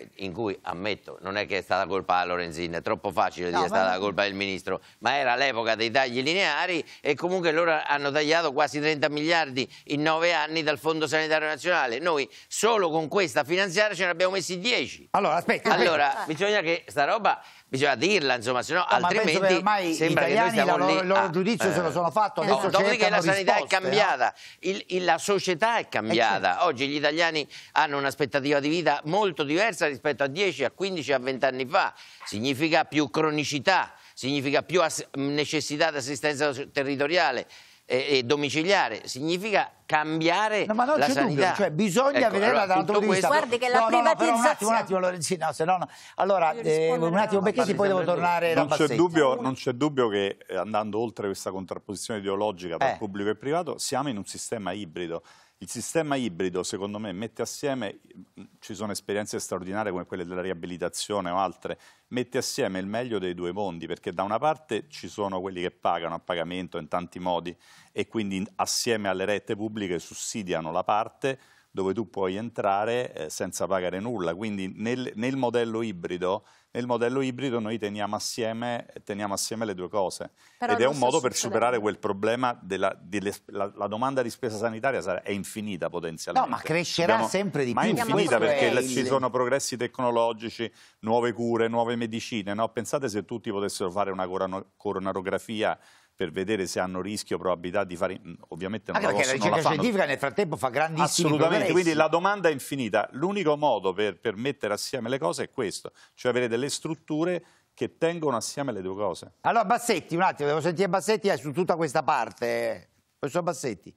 eh, in cui ammetto, non è che è stata colpa Lorenzin, è troppo facile no, dire è stata non... colpa del ministro, ma era l'epoca dei tagli lineari e comunque loro hanno tagliato quasi 30 miliardi in nove anni dal Fondo Sanitario Nazionale. Noi solo con questa finanziaria ce ne abbiamo messi 10. Allora, aspetta. Allora, aspetta. bisogna che sta roba bisogna dirla, insomma, se no, no altrimenti ma ormai sembra gli italiani che noi loro, lì, loro ah, giudizio eh, se lo eh. sono fatto. no, dopodiché la sanità risposte, è cambiata, no? il, il, la società è cambiata. Eh, certo. Oggi gli italiani hanno un'aspettativa di vita molto diversa rispetto a 10, a 15, a 20 anni fa. Significa più cronicità, significa più necessità di assistenza territoriale e, e domiciliare, significa cambiare no, ma non la sanità. Cioè, bisogna ecco, vedere allora, da un punto di vista. Guardi che la no, privatizzazione... No, un attimo, un attimo, Lorenzino, se no, Allora, eh, un attimo, Becchetti, poi devo tornare non c'è, dubbio, non c'è dubbio che, eh, andando oltre questa contrapposizione ideologica tra eh. pubblico e privato, siamo in un sistema ibrido. Il sistema ibrido, secondo me, mette assieme, ci sono esperienze straordinarie come quelle della riabilitazione o altre, mette assieme il meglio dei due mondi, perché da una parte ci sono quelli che pagano a pagamento in tanti modi e quindi assieme alle rette pubbliche sussidiano la parte dove tu puoi entrare eh, senza pagare nulla. Quindi nel, nel modello ibrido nel modello ibrido noi teniamo assieme, teniamo assieme le due cose Però ed è un modo per superare quel problema della la, la domanda di spesa sanitaria sarà, è infinita potenzialmente. No, ma crescerà Abbiamo, sempre di ma più. Ma è infinita perché il... ci sono progressi tecnologici, nuove cure, nuove medicine. No? Pensate se tutti potessero fare una coronarografia per vedere se hanno rischio o probabilità di fare... Ovviamente non, ah, la, possono, la ricerca la scientifica nel frattempo fa grandissimi Assolutamente, progressi. quindi la domanda è infinita. L'unico modo per, per mettere assieme le cose è questo, cioè avere delle strutture che tengono assieme le due cose. Allora Bassetti, un attimo, devo sentire Bassetti eh, su tutta questa parte. Professor Bassetti.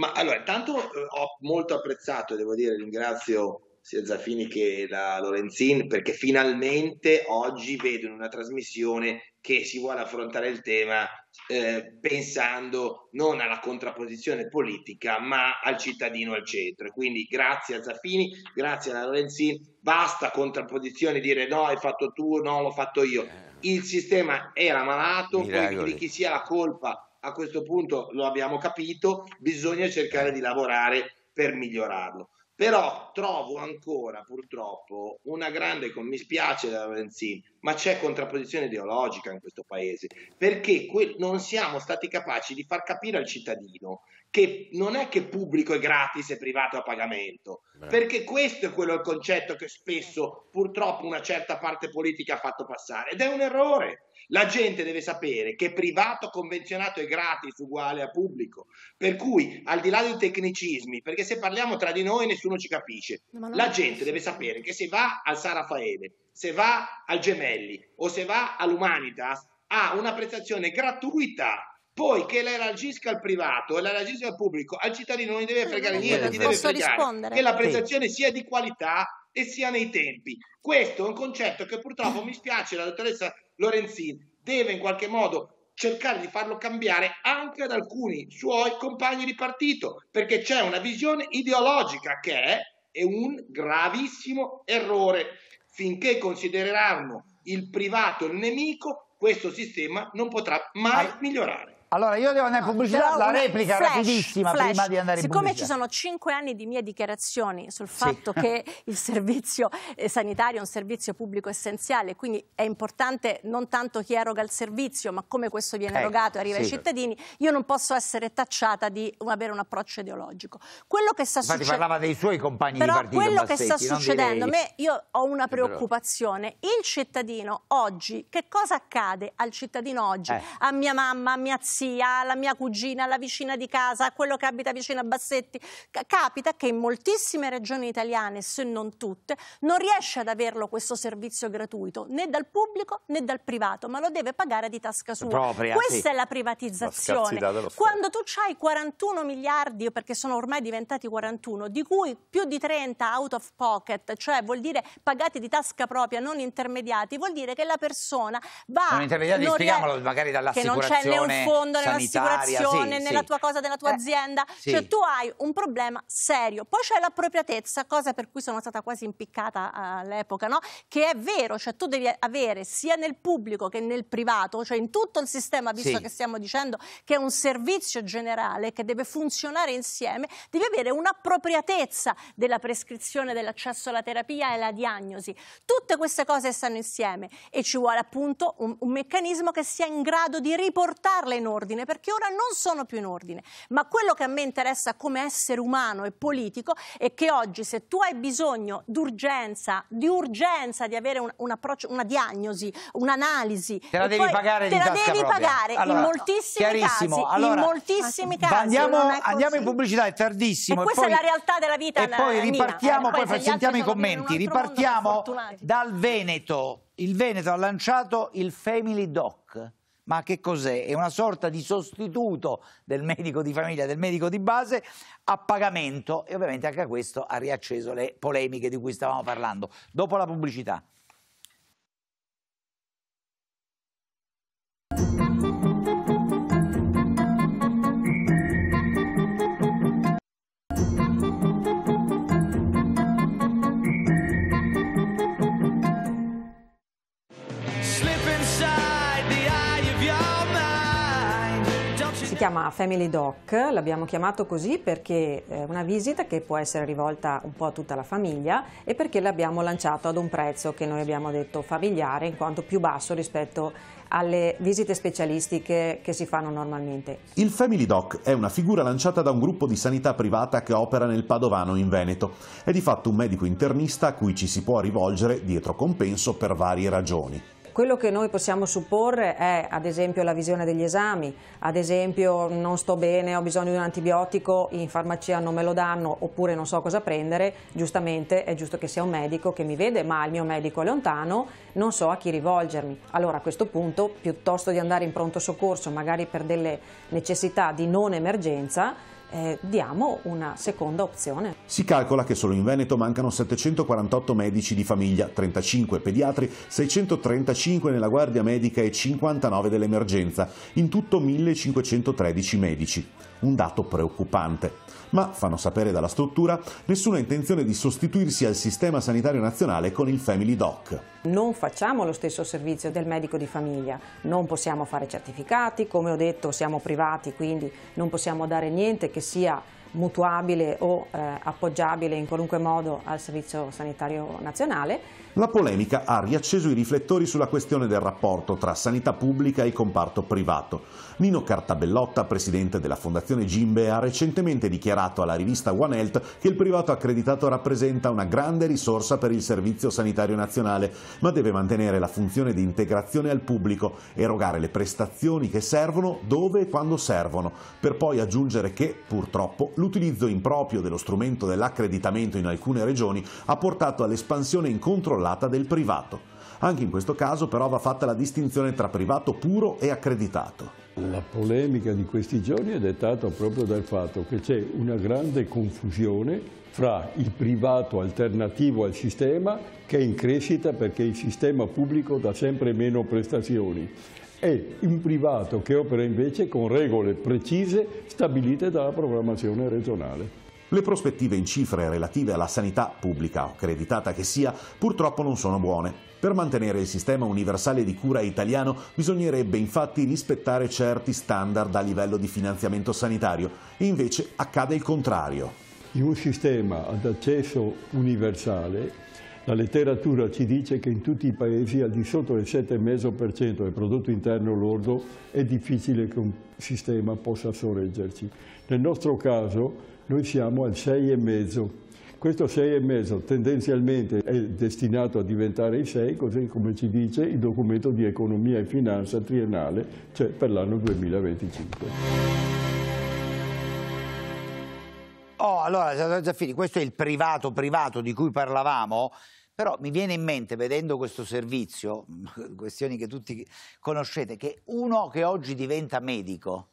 Ma allora, intanto eh, ho molto apprezzato, devo dire, ringrazio sia Zaffini che da Lorenzin, perché finalmente oggi vedono una trasmissione che si vuole affrontare il tema eh, pensando non alla contrapposizione politica, ma al cittadino al centro. Quindi grazie a Zaffini, grazie a Lorenzin, basta contrapposizione dire no, hai fatto tu, no, l'ho fatto io. Eh. Il sistema era malato, di chi sia la colpa a questo punto lo abbiamo capito, bisogna cercare di lavorare per migliorarlo però trovo ancora purtroppo una grande, mi spiace da Lorenzini, ma c'è contrapposizione ideologica in questo paese, perché que- non siamo stati capaci di far capire al cittadino che non è che pubblico è gratis e privato a pagamento, Beh. perché questo è quello il concetto che spesso purtroppo una certa parte politica ha fatto passare ed è un errore. La gente deve sapere che privato convenzionato è gratis uguale a pubblico, per cui al di là dei tecnicismi, perché se parliamo tra di noi nessuno ci capisce, la gente deve sapere che se va al San Raffaele se va al Gemelli o se va all'Umanitas, ha una prestazione gratuita. Poi che la reagisca al privato e la reagisca al pubblico, al cittadino non gli deve fregare niente, gli deve fregare rispondere? che la prestazione sì. sia di qualità e sia nei tempi. Questo è un concetto che purtroppo mi spiace, la dottoressa Lorenzin deve in qualche modo cercare di farlo cambiare anche ad alcuni suoi compagni di partito, perché c'è una visione ideologica che è, è un gravissimo errore finché considereranno il privato il nemico, questo sistema non potrà mai migliorare. Allora, io devo andare in pubblicità, la replica flash, rapidissima flash. prima di andare in Siccome pubblicità. Siccome ci sono cinque anni di mie dichiarazioni sul fatto sì. che il servizio eh, sanitario è un servizio pubblico essenziale, quindi è importante non tanto chi eroga il servizio, ma come questo viene eh, erogato e arriva sì. ai cittadini, io non posso essere tacciata di avere un approccio ideologico. Quello che sta Infatti parlava dei suoi compagni di partito quello che sta succedendo, me, io ho una preoccupazione. Il cittadino oggi, che cosa accade al cittadino oggi? Eh. A mia mamma, a mia zia? zia, alla mia cugina, alla vicina di casa, a quello che abita vicino a Bassetti. capita che in moltissime regioni italiane, se non tutte, non riesce ad averlo questo servizio gratuito, né dal pubblico né dal privato, ma lo deve pagare di tasca sua. Propria, Questa sì. è la privatizzazione. Quando tu hai 41 miliardi, perché sono ormai diventati 41, di cui più di 30 out of pocket, cioè vuol dire pagati di tasca propria, non intermediati, vuol dire che la persona va... Non intermediati, non spieghiamolo magari dall'assicurazione fondo, nell'assicurazione, sì, nella sì. tua cosa, nella tua eh, azienda. Sì. Cioè tu hai un problema serio. Poi c'è l'appropriatezza, cosa per cui sono stata quasi impiccata eh, all'epoca, no? che è vero, cioè tu devi avere sia nel pubblico che nel privato, cioè in tutto il sistema, visto che stiamo dicendo che è un servizio generale che deve funzionare insieme, devi avere un'appropriatezza della prescrizione, dell'accesso alla terapia e alla diagnosi. Tutte queste cose stanno insieme e ci vuole appunto un, un meccanismo che sia in grado di riportarle in ordine ordine, perché ora non sono più in ordine. Ma quello che a me interessa come essere umano e politico è che oggi se tu hai bisogno d'urgenza, di urgenza di avere un, un una diagnosi, un'analisi, te la devi pagare, te la devi pagare allora, in moltissimi casi. Allora, in moltissimi casi andiamo, andiamo, in pubblicità, è tardissimo. E questa e poi, è la realtà della vita. E poi ripartiamo, e poi, poi sentiamo i commenti, ripartiamo dal Veneto. Il Veneto ha lanciato il Family Doc ma che cos'è? È una sorta di sostituto del medico di famiglia, del medico di base a pagamento e ovviamente anche questo ha riacceso le polemiche di cui stavamo parlando. Dopo la pubblicità. chiama Family Doc, l'abbiamo chiamato così perché è eh, una visita che può essere rivolta un po' a tutta la famiglia e perché l'abbiamo lanciato ad un prezzo che noi abbiamo detto familiare in quanto più basso rispetto alle visite specialistiche che si fanno normalmente. Il Family Doc è una figura lanciata da un gruppo di sanità privata che opera nel Padovano in Veneto. È di fatto un medico internista a cui ci si può rivolgere dietro compenso per varie ragioni. Quello che noi possiamo supporre è ad esempio la visione degli esami, ad esempio non sto bene, ho bisogno di un antibiotico, in farmacia non me lo danno oppure non so cosa prendere, giustamente è giusto che sia un medico che mi vede, ma il mio medico è lontano, non so a chi rivolgermi. Allora a questo punto piuttosto di andare in pronto soccorso magari per delle necessità di non emergenza, eh, diamo una seconda opzione. Si calcola che solo in Veneto mancano 748 medici di famiglia, 35 pediatri, 635 nella guardia medica e 59 dell'emergenza, in tutto 1513 medici. Un dato preoccupante. Ma, fanno sapere dalla struttura, nessuna intenzione di sostituirsi al sistema sanitario nazionale con il Family Doc. Non facciamo lo stesso servizio del medico di famiglia, non possiamo fare certificati, come ho detto siamo privati quindi non possiamo dare niente che sia mutuabile o eh, appoggiabile in qualunque modo al Servizio Sanitario Nazionale. La polemica ha riacceso i riflettori sulla questione del rapporto tra sanità pubblica e comparto privato. Nino Cartabellotta, presidente della Fondazione Gimbe, ha recentemente dichiarato alla rivista One Health che il privato accreditato rappresenta una grande risorsa per il Servizio Sanitario Nazionale ma deve mantenere la funzione di integrazione al pubblico, erogare le prestazioni che servono dove e quando servono, per poi aggiungere che, purtroppo, l'utilizzo improprio dello strumento dell'accreditamento in alcune regioni ha portato all'espansione incontrollata del privato. Anche in questo caso però va fatta la distinzione tra privato puro e accreditato. La polemica di questi giorni è dettata proprio dal fatto che c'è una grande confusione fra il privato alternativo al sistema che è in crescita perché il sistema pubblico dà sempre meno prestazioni e un privato che opera invece con regole precise stabilite dalla programmazione regionale. Le prospettive in cifre relative alla sanità pubblica o creditata che sia purtroppo non sono buone. Per mantenere il sistema universale di cura italiano bisognerebbe infatti rispettare certi standard a livello di finanziamento sanitario e invece accade il contrario. In un sistema ad accesso universale la letteratura ci dice che in tutti i paesi al di sotto del 7,5% del prodotto interno lordo è difficile che un sistema possa sorreggerci. Nel nostro caso noi siamo al 6,5. Questo 6,5 tendenzialmente è destinato a diventare il 6, così come ci dice il documento di economia e finanza triennale, cioè per l'anno 2025. Oh, allora, senatore Zaffini, questo è il privato privato di cui parlavamo, però mi viene in mente, vedendo questo servizio, questioni che tutti conoscete, che uno che oggi diventa medico,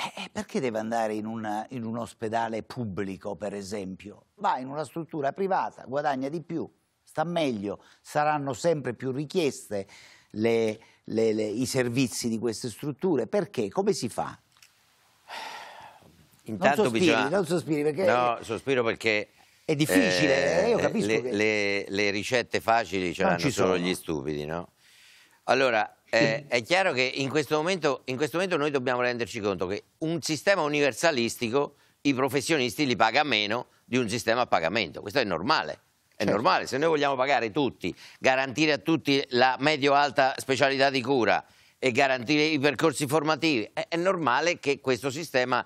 eh, eh, perché deve andare in, una, in un ospedale pubblico, per esempio? Va in una struttura privata, guadagna di più, sta meglio, saranno sempre più richieste le, le, le, i servizi di queste strutture. Perché? Come si fa? Intanto non sospiri, bisogna... non sospiri perché... No, sospiro perché... È difficile, eh, eh io capisco le, che... le, le ricette facili ce l'hanno solo sono. gli stupidi, no? Allora, eh, è chiaro che in questo, momento, in questo momento noi dobbiamo renderci conto che un sistema universalistico i professionisti li paga meno di un sistema a pagamento. Questo è normale. È certo. normale, se noi vogliamo pagare tutti, garantire a tutti la medio-alta specialità di cura e garantire i percorsi formativi, è, è normale che questo sistema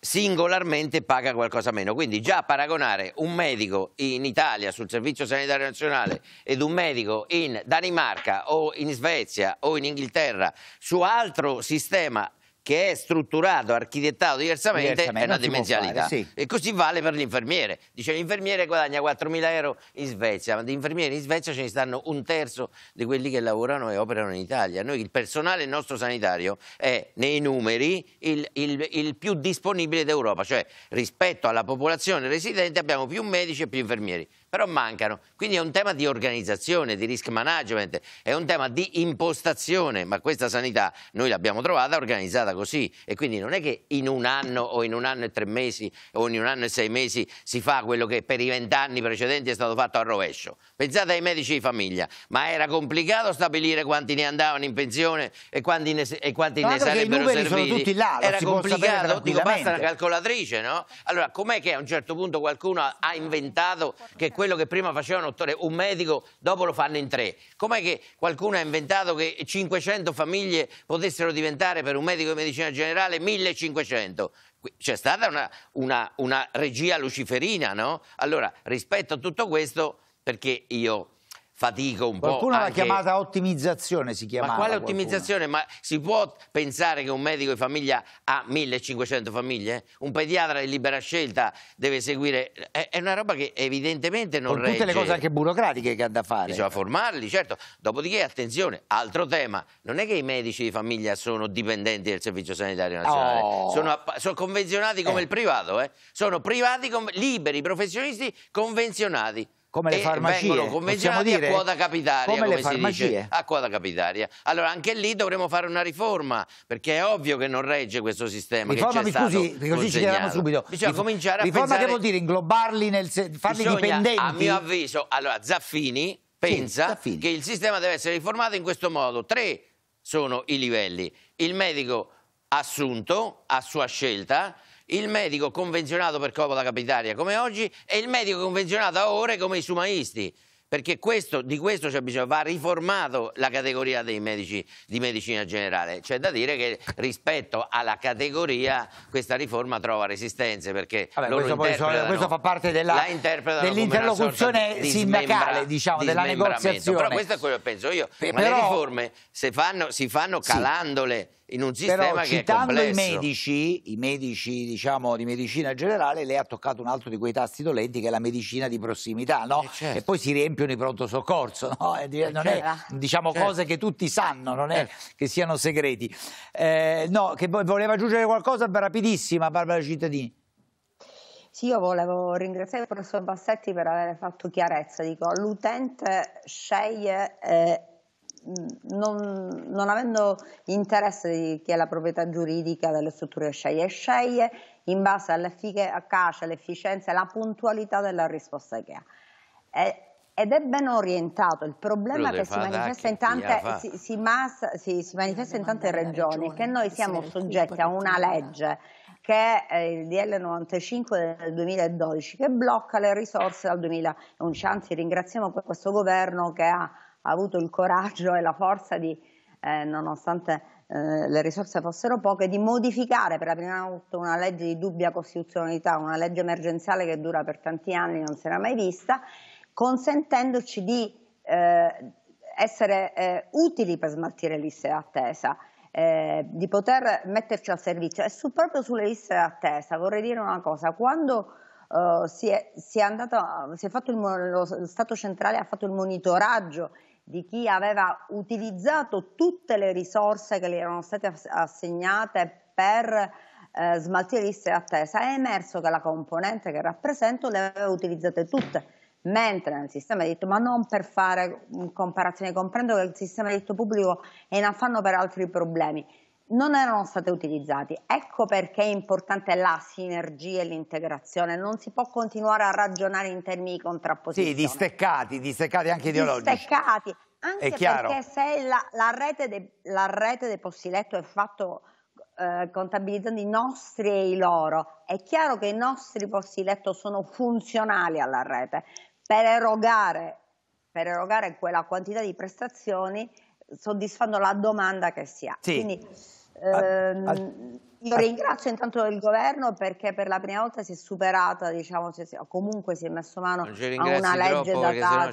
singolarmente paga qualcosa meno. Quindi già paragonare un medico in Italia sul Servizio Sanitario Nazionale ed un medico in Danimarca o in Svezia o in Inghilterra su altro sistema che è strutturato, architettato diversamente, diversamente è una dimensionalità. Fare, sì. E così vale per l'infermiere. Dice l'infermiere guadagna 4.000 euro in Svezia, ma di infermieri in Svezia ce ne stanno un terzo di quelli che lavorano e operano in Italia. Noi il personale nostro sanitario è nei numeri il, il, il più disponibile d'Europa, cioè rispetto alla popolazione residente abbiamo più medici e più infermieri però mancano. Quindi è un tema di organizzazione, di risk management, è un tema di impostazione, ma questa sanità noi l'abbiamo trovata organizzata così e quindi non è che in un anno o in un anno e tre mesi o in un anno e sei mesi si fa quello che per i vent'anni precedenti è stato fatto a rovescio. Pensate ai medici di famiglia, ma era complicato stabilire quanti ne andavano in pensione e quanti ne, e quanti no, ne sarebbero serviti. Là, era complicato, dico basta una calcolatrice, no? Allora com'è che a un certo punto qualcuno ha inventato che quello che prima facevano un medico, dopo lo fanno in tre. Com'è che qualcuno ha inventato che 500 famiglie potessero diventare per un medico di medicina generale 1500? C'è stata una, una, una regia luciferina, no? Allora, rispetto a tutto questo, perché io fatica un Qualcuno po'. Qualcuno l'ha chiamata ottimizzazione, si chiamava. Ma quale ottimizzazione? Ma si può pensare che un medico di famiglia ha 1500 famiglie? Un pediatra di libera scelta deve seguire... È, una roba che evidentemente non Con regge. tutte le cose anche burocratiche che ha da fare. Bisogna formarli, certo. Dopodiché, attenzione, altro tema. Non è che i medici di famiglia sono dipendenti del Servizio Sanitario Nazionale. Oh. Sono, sono, convenzionati come eh. il privato, eh? Sono privati, liberi, professionisti convenzionati come le farmacie. Vengono convenzionati dire, a quota capitaria. Come, come le farmacie. Dice, a quota capitaria. Allora anche lì dovremmo fare una riforma, perché è ovvio che non regge questo sistema. Riforma, mi scusi, così ci chiediamo subito. Bisogna Rif cominciare a riforma pensare... che vuol dire inglobarli, nel se... farli Bisogna, dipendenti? A mio avviso, allora Zaffini pensa Zaffini. che il sistema deve essere riformato in questo modo. Tre sono i livelli. Il medico assunto a sua scelta il medico convenzionato per da Capitaria come oggi e il medico convenzionato a ore come i sumaisti. Perché questo, di questo c'è bisogno, va riformato la categoria dei medici di medicina generale. C'è da dire che rispetto alla categoria questa riforma trova resistenze perché Vabbè, loro questo, poi, questo fa parte dell'interlocuzione di sindacale, diciamo, della negoziazione. Però questo è quello che penso io. Ma però, le riforme fanno, si fanno calandole. Sì in un sistema Però, che citando i medici, i medici diciamo, di medicina generale, lei ha toccato un altro di quei tasti dolenti che è la medicina di prossimità, no? eh certo. E poi si riempiono i pronto soccorso, no? eh, eh non certo. è diciamo, certo. cose che tutti sanno, non è eh. che siano segreti. Eh, no, che voleva aggiungere qualcosa rapidissima Barbara Cittadini. Sì, io volevo ringraziare il professor Bassetti per aver fatto chiarezza. Dico, l'utente sceglie eh, non, non, avendo interesse di chi è la proprietà giuridica delle strutture sceglie, sceglie in base all'efficacia, all'efficienza e alla puntualità della risposta che ha. E, ed è ben orientato, il problema che, si manifesta, in tante, si, si, massa, si, si manifesta in tante regioni, è che noi siamo soggetti a una legge che è eh, il DL 95 del 2012 che blocca le risorse dal 2011, anzi ringraziamo questo governo che ha ha avuto il coraggio e la forza di, eh, nonostante eh, le risorse fossero poche, di modificare per la prima volta una legge di dubbia costituzionalità, una legge emergenziale che dura per tanti anni, e non si era mai vista, consentendoci di eh, essere eh, utili per smaltire liste d'attesa. Eh, di poter metterci al servizio. E su, proprio sulle liste d'attesa vorrei dire una cosa, quando eh, si, è, si, è andato, si è fatto il, lo Stato centrale ha fatto il monitoraggio di chi aveva utilizzato tutte le risorse che gli erano state assegnate per eh, smaltire liste d'attesa, è emerso che la componente che rappresento le aveva utilizzate tutte mentre nel sistema di diritto, ma non per fare mm, comparazioni, comprendo che il sistema di diritto pubblico è in affanno per altri problemi, non erano state utilizzate. Ecco perché è importante la sinergia e l'integrazione, non si può continuare a ragionare in termini di contrapposizione. Sì, disteccati, disteccati anche ideologici. Disteccati, anche perché se la, la, rete de, la rete dei posti letto è fatta eh, contabilizzando i nostri e i loro, è chiaro che i nostri posti letto sono funzionali alla rete per erogare, per erogare quella quantità di prestazioni soddisfando la domanda che si ha. Sì. Quindi, a, ehm, io ringrazio intanto il governo perché per la prima volta si è superata, diciamo, si è, comunque si è messo mano a una legge datata.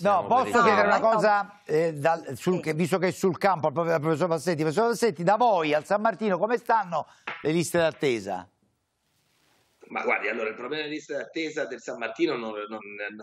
No, posso no, chiedere no, una no. cosa, eh, da, sul, sì. che, visto che è sul campo, al professor Passetti. Professor Passetti, da voi al San Martino come stanno le liste d'attesa? Ma guardi, allora il problema di lista d'attesa del San Martino non, non,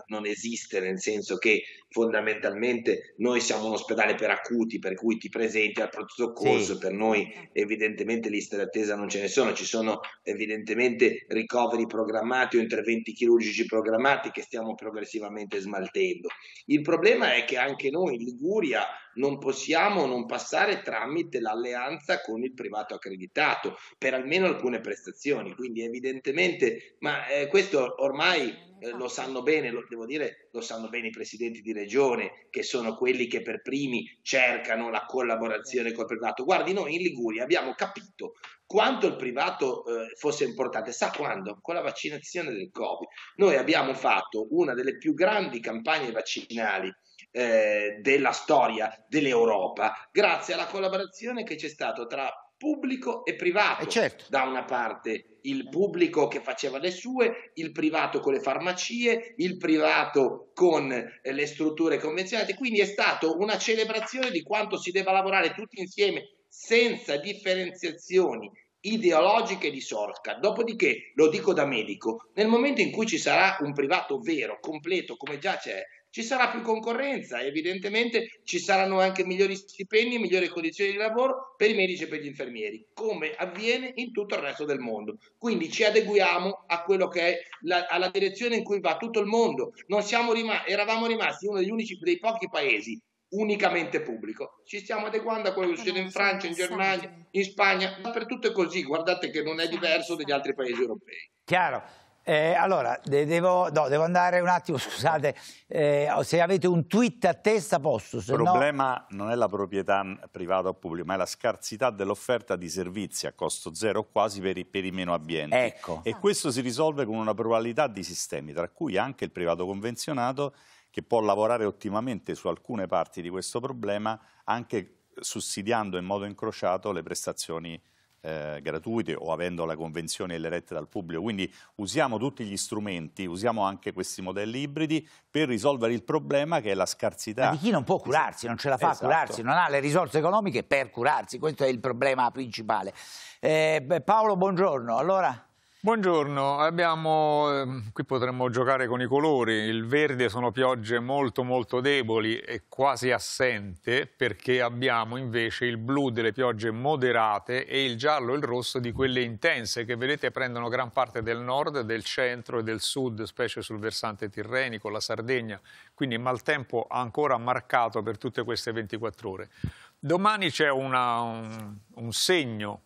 non, esiste, nel senso che fondamentalmente noi siamo un ospedale per acuti, per cui ti presenti al pronto soccorso, sì. per noi evidentemente liste d'attesa non ce ne sono, ci sono evidentemente ricoveri programmati o interventi chirurgici programmati che stiamo progressivamente smaltendo. Il problema è che anche noi in Liguria non possiamo non passare tramite l'alleanza con il privato accreditato per almeno alcune prestazioni, quindi evidentemente Presidente, ma eh, questo ormai eh, lo sanno bene, lo, devo dire, lo sanno bene i presidenti di regione, che sono quelli che per primi cercano la collaborazione col privato. Guardi, noi in Liguria abbiamo capito quanto il privato eh, fosse importante. Sa quando? Con la vaccinazione del Covid. Noi abbiamo fatto una delle più grandi campagne vaccinali eh, della storia dell'Europa, grazie alla collaborazione che c'è stata tra pubblico e privato. Eh certo. Da una parte il pubblico che faceva le sue, il privato con le farmacie, il privato con eh, le strutture convenzionate, quindi è stata una celebrazione di quanto si debba lavorare tutti insieme senza differenziazioni ideologiche di Sorca. Dopodiché, lo dico da medico, nel momento in cui ci sarà un privato vero, completo, come già c'è, ci sarà più concorrenza, evidentemente ci saranno anche migliori stipendi, migliori condizioni di lavoro per i medici e per gli infermieri, come avviene in tutto il resto del mondo. Quindi ci adeguiamo a quello che è la, alla direzione in cui va tutto il mondo. Rima- eravamo rimasti uno degli unici, dei pochi paesi unicamente pubblico. Ci stiamo adeguando a quello che succede in Francia, in Germania, in Spagna, dappertutto è così, guardate che non è diverso dagli altri paesi europei. Chiaro. Eh, allora, devo, no, devo, andare un attimo, scusate, eh, se avete un tweet a testa posto. Il problema no... non è la proprietà mm, privata o pubblica, ma è la scarsità dell'offerta di servizi a costo zero quasi per i, per i meno abbienti. Ecco. E ah. questo si risolve con una pluralità di sistemi, tra cui anche il privato convenzionato, che può lavorare ottimamente su alcune parti di questo problema, anche sussidiando in modo incrociato le prestazioni eh, gratuite o avendo la convenzione e le rette dal pubblico. Quindi usiamo tutti gli strumenti, usiamo anche questi modelli ibridi per risolvere il problema che è la scarsità. Ma di chi non può curarsi, non ce la fa esatto. a curarsi, non ha le risorse economiche per curarsi, questo è il problema principale. Eh, Paolo, buongiorno. Allora... Buongiorno, abbiamo, ehm, qui potremmo giocare con i colori, il verde sono piogge molto molto deboli e quasi assente perché abbiamo invece il blu delle piogge moderate e il giallo e il rosso di quelle intense che vedete prendono gran parte del nord, del centro e del sud, specie sul versante tirrenico, la Sardegna, quindi maltempo ancora marcato per tutte queste 24 ore. Domani c'è un, un segno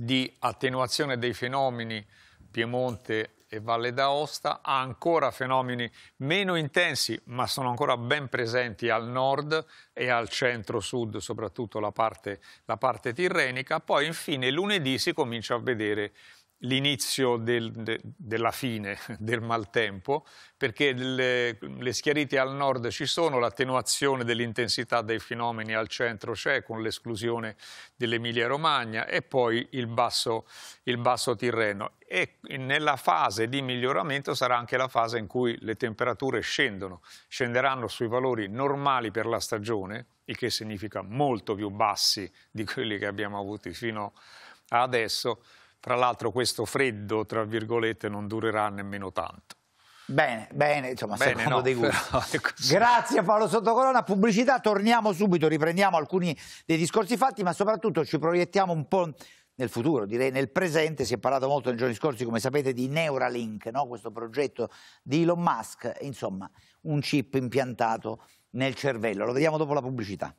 di attenuazione dei fenomeni Piemonte e Valle d'Aosta, ha ancora fenomeni meno intensi, ma sono ancora ben presenti al nord e al centro-sud, soprattutto la parte, la parte tirrenica. Poi infine lunedì si comincia a vedere l'inizio del, de, della fine del maltempo, perché le, le, schiarite al nord ci sono, l'attenuazione dell'intensità dei fenomeni al centro c'è, con l'esclusione dell'Emilia-Romagna, e poi il basso, il basso Tirreno. E nella fase di miglioramento sarà anche la fase in cui le temperature scendono, scenderanno sui valori normali per la stagione, il che significa molto più bassi di quelli che abbiamo avuti fino a adesso, fra l'altro questo freddo, tra virgolette, non durerà nemmeno tanto. Bene, bene, insomma, bene, secondo no, dei gusti. Grazie Paolo Sottocolonna, pubblicità, torniamo subito, riprendiamo alcuni dei discorsi fatti, ma soprattutto ci proiettiamo un po' nel futuro, direi nel presente, si è parlato molto nei giorni scorsi, come sapete, di Neuralink, no? questo progetto di Elon Musk, insomma, un chip impiantato nel cervello. Lo vediamo dopo la pubblicità.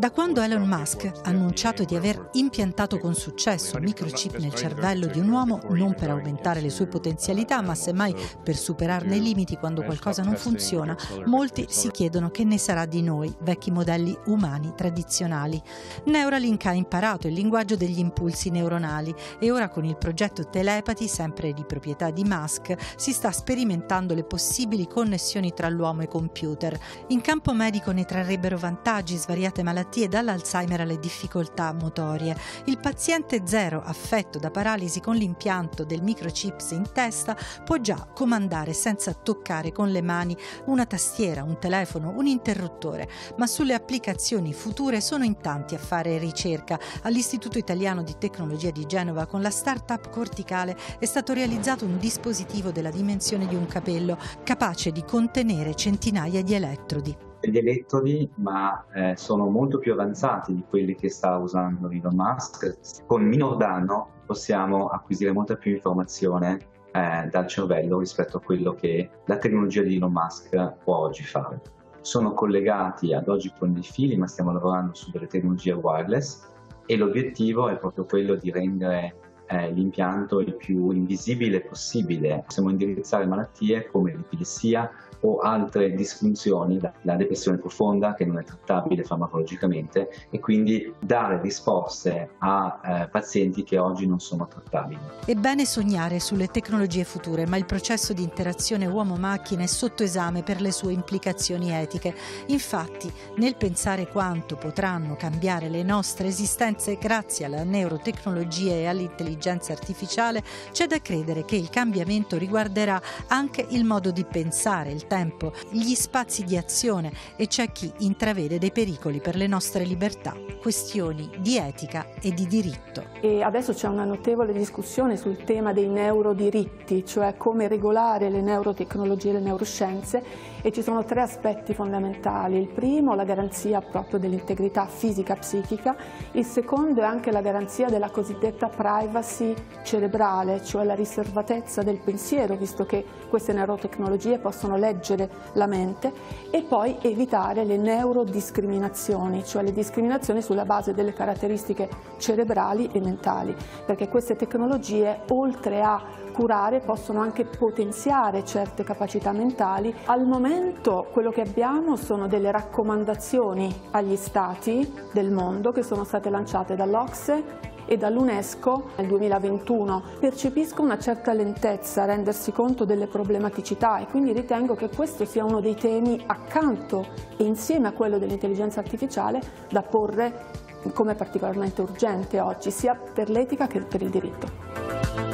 Da quando Elon Musk ha annunciato di aver impiantato con successo un microchip nel cervello di un uomo non per aumentare le sue potenzialità, ma semmai per superarne i limiti quando qualcosa non funziona, molti si chiedono che ne sarà di noi, vecchi modelli umani tradizionali. Neuralink ha imparato il linguaggio degli impulsi neuronali e ora con il progetto Telepathy, sempre di proprietà di Musk, si sta sperimentando le possibili connessioni tra l'uomo e computer. In campo medico ne trarrebbero vantaggi svariate malattie malattie, dall'Alzheimer alle difficoltà motorie. Il paziente zero affetto da paralisi con l'impianto del microchips in testa può già comandare senza toccare con le mani una tastiera, un telefono, un interruttore, ma sulle applicazioni future sono in tanti a fare ricerca. All'Istituto Italiano di Tecnologia di Genova con la startup corticale è stato realizzato un dispositivo della dimensione di un capello capace di contenere centinaia di elettrodi degli elettrodi, ma eh, sono molto più avanzati di quelli che sta usando Elon Musk. Con minor danno possiamo acquisire molta più informazione eh, dal cervello rispetto a quello che la tecnologia di Elon Musk può oggi fare. Sono collegati ad oggi con dei fili, ma stiamo lavorando su delle tecnologie wireless e l'obiettivo è proprio quello di rendere eh, l'impianto il più invisibile possibile. Possiamo indirizzare malattie come l'epilessia, o altre disfunzioni, la depressione profonda che non è trattabile farmacologicamente e quindi dare risposte a eh, pazienti che oggi non sono trattabili. È bene sognare sulle tecnologie future, ma il processo di interazione uomo-macchina è sotto esame per le sue implicazioni etiche. Infatti, nel pensare quanto potranno cambiare le nostre esistenze grazie alla neurotecnologia e all'intelligenza artificiale, c'è da credere che il cambiamento riguarderà anche il modo di pensare, il tempo gli spazi di azione e c'è chi intravede dei pericoli per le nostre libertà, questioni di etica e di diritto. E adesso c'è una notevole discussione sul tema dei neurodiritti, cioè come regolare le neurotecnologie e le neuroscienze e ci sono tre aspetti fondamentali. Il primo, la garanzia proprio dell'integrità fisica psichica, il secondo è anche la garanzia della cosiddetta privacy cerebrale, cioè la riservatezza del pensiero, visto che queste neurotecnologie possono leggere la mente e poi evitare le neurodiscriminazioni, cioè le discriminazioni sulla base delle caratteristiche cerebrali e mentali, perché queste tecnologie oltre a curare possono anche potenziare certe capacità mentali. Al momento quello che abbiamo sono delle raccomandazioni agli stati del mondo che sono state lanciate dall'Ocse e dall'UNESCO nel 2021. Percepisco una certa lentezza a rendersi conto delle problematicità e quindi ritengo che questo sia uno dei temi accanto e insieme a quello dell'intelligenza artificiale da porre come particolarmente urgente oggi, sia per l'etica che per il diritto.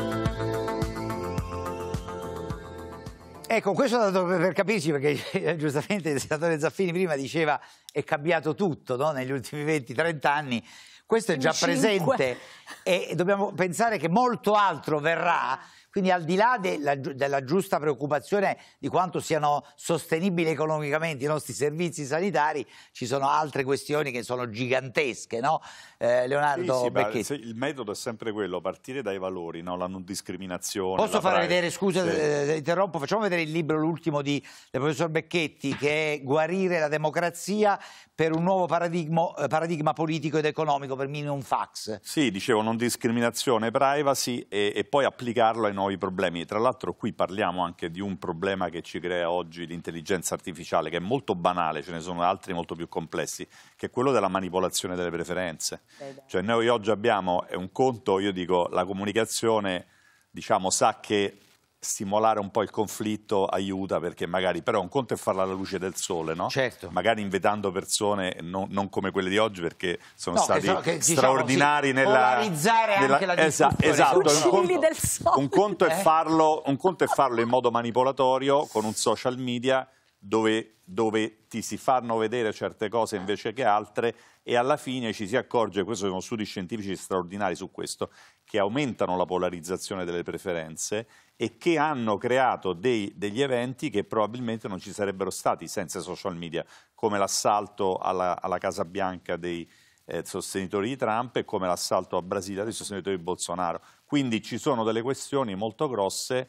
Ecco, questo è dato per capirci perché giustamente il senatore Zaffini prima diceva è cambiato tutto no? negli ultimi 20-30 anni questo è già presente e dobbiamo pensare che molto altro verrà quindi al di là della, della giusta preoccupazione di quanto siano sostenibili economicamente i nostri servizi sanitari, ci sono altre questioni che sono gigantesche, no? eh, Leonardo sì, sì, Il metodo è sempre quello, partire dai valori, no? la non discriminazione. Posso far vedere, scusa, sì. Eh, eh, interrompo, facciamo vedere il libro, l'ultimo del professor Becchetti, che è Guarire la democrazia, per un nuovo paradigma, eh, paradigma, politico ed economico, per minimum fax. Sì, dicevo non discriminazione, privacy e, e poi applicarlo ai nuovi problemi. Tra l'altro qui parliamo anche di un problema che ci crea oggi l'intelligenza artificiale, che è molto banale, ce ne sono altri molto più complessi, che è quello della manipolazione delle preferenze. Eh cioè noi oggi abbiamo un conto, io dico, la comunicazione diciamo, sa che stimolare un po' il conflitto aiuta perché magari, però un conto è farla alla luce del sole, no? Certo. Magari invitando persone non, non come quelle di oggi perché sono no, stati esatto, che che, diciamo, straordinari diciamo, nella... Polarizzare nella, anche la discussione. Esatto, esatto. Un, conto, del sole. Un, conto eh? farlo, un conto è farlo in modo manipolatorio con un social media dove, dove, ti si fanno vedere certe cose invece che altre e alla fine ci si accorge, questi sono studi scientifici straordinari su questo, che aumentano la polarizzazione delle preferenze e che hanno creato dei, degli eventi che probabilmente non ci sarebbero stati senza social media, come l'assalto alla, alla Casa Bianca dei eh, sostenitori di Trump e come l'assalto a Brasilia dei sostenitori di Bolsonaro. Quindi ci sono delle questioni molto grosse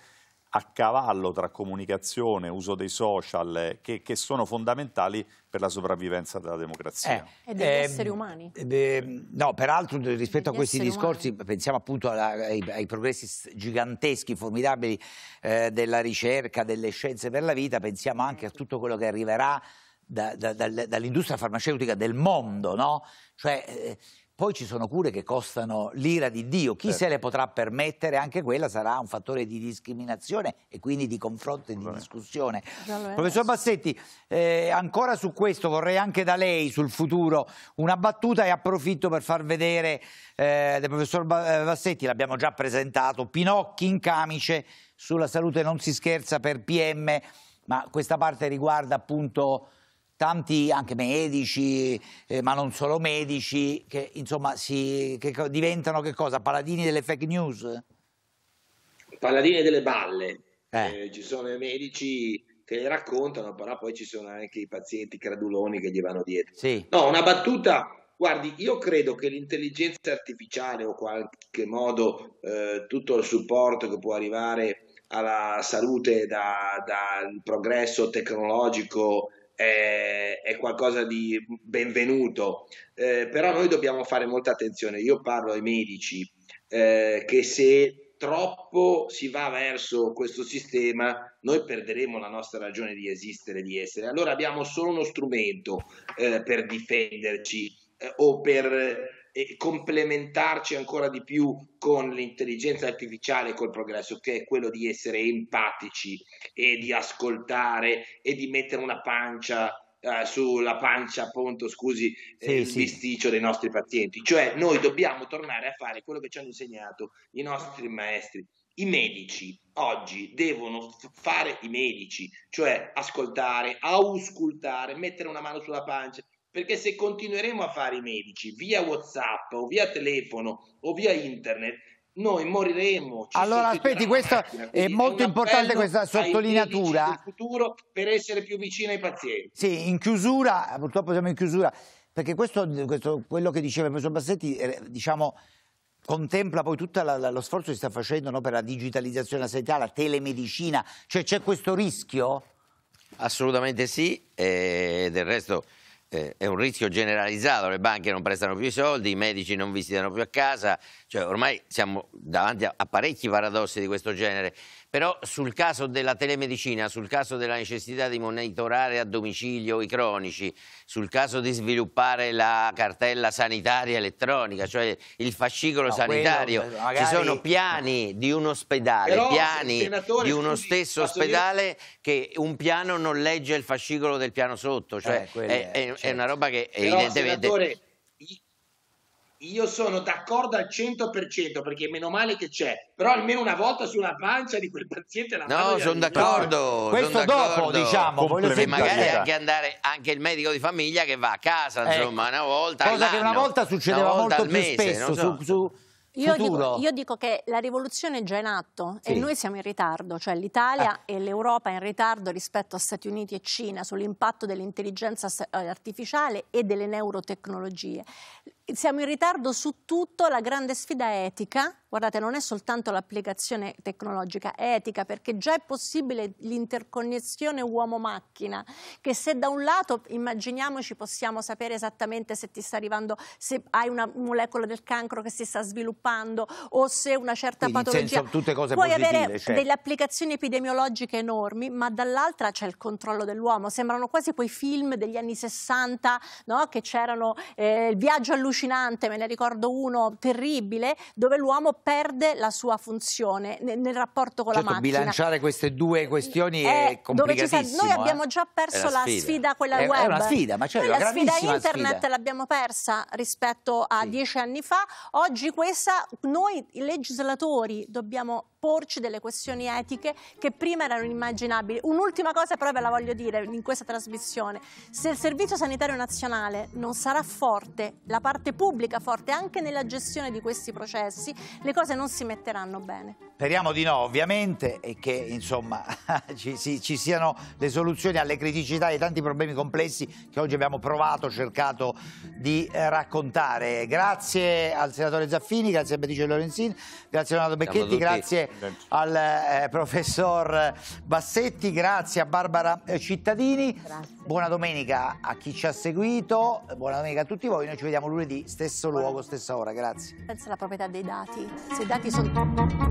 a cavallo tra comunicazione, uso dei social, eh, che, che sono fondamentali per la sopravvivenza della democrazia. Eh, e degli ehm, esseri umani. Eh, no, peraltro rispetto a questi discorsi umani. pensiamo appunto alla, ai, ai, progressi giganteschi, formidabili eh, della ricerca, delle scienze per la vita, pensiamo anche a tutto quello che arriverà da, da, da, dall'industria farmaceutica del mondo, no? Cioè, eh, poi ci sono cure che costano l'ira di Dio, chi certo. se le potrà permettere, anche quella sarà un fattore di discriminazione e quindi di confronto e di discussione. Professor Bassetti, eh, ancora su questo vorrei anche da lei sul futuro una battuta e approfitto per far vedere eh, del professor eh, Bassetti, l'abbiamo già presentato, Pinocchi in camice sulla salute non si scherza per PM, ma questa parte riguarda appunto tanti anche medici, eh, ma non solo medici, che insomma si, che diventano che cosa? Paladini delle fake news? Paladini delle balle. Eh. Eh, ci sono i medici che le raccontano, però poi ci sono anche i pazienti creduloni che gli vanno dietro. Sì. No, una battuta. Guardi, io credo che l'intelligenza artificiale o in qualche modo eh, tutto il supporto che può arrivare alla salute dal da progresso tecnologico è, è qualcosa di benvenuto, eh, però noi dobbiamo fare molta attenzione. Io parlo ai medici eh, che se troppo si va verso questo sistema, noi perderemo la nostra ragione di esistere, di essere. Allora abbiamo solo uno strumento eh, per difenderci eh, o per e complementarci ancora di più con l'intelligenza artificiale, e col progresso, che è quello di essere empatici e di ascoltare e di mettere una pancia eh, sulla pancia, appunto, scusi, eh, sì, eh, il sì. bisticcio dei nostri pazienti. Cioè noi dobbiamo tornare a fare quello che ci hanno insegnato i nostri maestri. I medici oggi devono fare i medici, cioè ascoltare, auscultare, mettere una mano sulla pancia, perché se continueremo a fare i medici via WhatsApp o via telefono o via internet, noi moriremo. allora aspetti, questa è molto importante questa sottolineatura. Del futuro per essere più vicini ai pazienti. Sì, in chiusura, purtroppo siamo in chiusura, perché questo, questo quello che diceva il professor Bassetti, eh, diciamo, contempla poi tutto lo sforzo che si sta facendo no, per la digitalizzazione della sanità, la telemedicina, cioè c'è questo rischio? Assolutamente sì, e eh, del resto eh, è un rischio generalizzato, le banche non prestano più i soldi, i medici non visitano più a casa, cioè ormai siamo davanti a, a parecchi paradossi di questo genere, però sul caso della telemedicina, sul caso della necessità di monitorare a domicilio i cronici, sul caso di sviluppare la cartella sanitaria elettronica, cioè il fascicolo no, sanitario, quello, magari... ci sono piani di un ospedale, Però, piani di uno scusi, stesso ospedale io... che un piano non legge il fascicolo del piano sotto, cioè eh, è, è, è, certo. è, una certo. roba che Però, evidentemente... Senatore io sono d'accordo al 100% perché meno male che c'è, però almeno una volta sulla pancia di quel paziente la No, sono d'accordo. Questo son dopo, diciamo, e magari anche andare anche il medico di famiglia che va a casa, eh, insomma, eh, una volta Cosa che una volta succedeva una volta molto più mese, spesso so. su, su io dico, io dico, che la rivoluzione è già in atto sì. e noi siamo in ritardo, cioè l'Italia ah. e l'Europa in ritardo rispetto a Stati Uniti e Cina sull'impatto dell'intelligenza eh, artificiale e delle neurotecnologie. Siamo in ritardo su tutto, la grande sfida etica, guardate non è soltanto l'applicazione tecnologica, è etica perché già è possibile l'interconnessione uomo-macchina, che se da un lato immaginiamoci possiamo sapere esattamente se ti sta arrivando, se hai una molecola del cancro che si sta sviluppando o se una certa Quindi, patologia, senso, tutte cose puoi positive, avere certo. cioè... delle applicazioni epidemiologiche enormi, ma dall'altra c'è il controllo dell'uomo, sembrano quasi quei film degli anni 60 no? che c'erano eh, il viaggio all'uscita allucinante, me ne ricordo uno terribile, dove l'uomo perde la sua funzione nel, nel rapporto con certo, la macchina. bilanciare queste due questioni eh, è, è complicatissimo. Noi abbiamo eh. già perso la sfida, sfida quella è, web. È una sfida, ma c'è certo, cioè, eh, la sfida internet sfida. l'abbiamo persa rispetto a sì. dieci anni fa. Oggi questa, noi legislatori dobbiamo porci delle questioni etiche che prima erano immaginabili. Un'ultima cosa però ve la voglio dire in questa trasmissione. Se il Servizio Sanitario Nazionale non sarà forte, la parte pubblica forte anche nella gestione di questi processi, le cose non si metteranno bene. Speriamo di no, ovviamente, e che insomma, ci, ci, ci, siano le soluzioni alle criticità e ai tanti problemi complessi che oggi abbiamo provato, cercato di eh, raccontare. Grazie al senatore Zaffini, grazie a Beatrice Lorenzin, grazie a Leonardo Becchetti, grazie al eh, professor Bassetti, grazie a Barbara eh, Cittadini. Grazie. Buona domenica a chi ci ha seguito, buona domenica a tutti voi, noi ci vediamo lunedì, stesso luogo, stessa ora, grazie. Pensa alla proprietà dei dati, se i dati sono...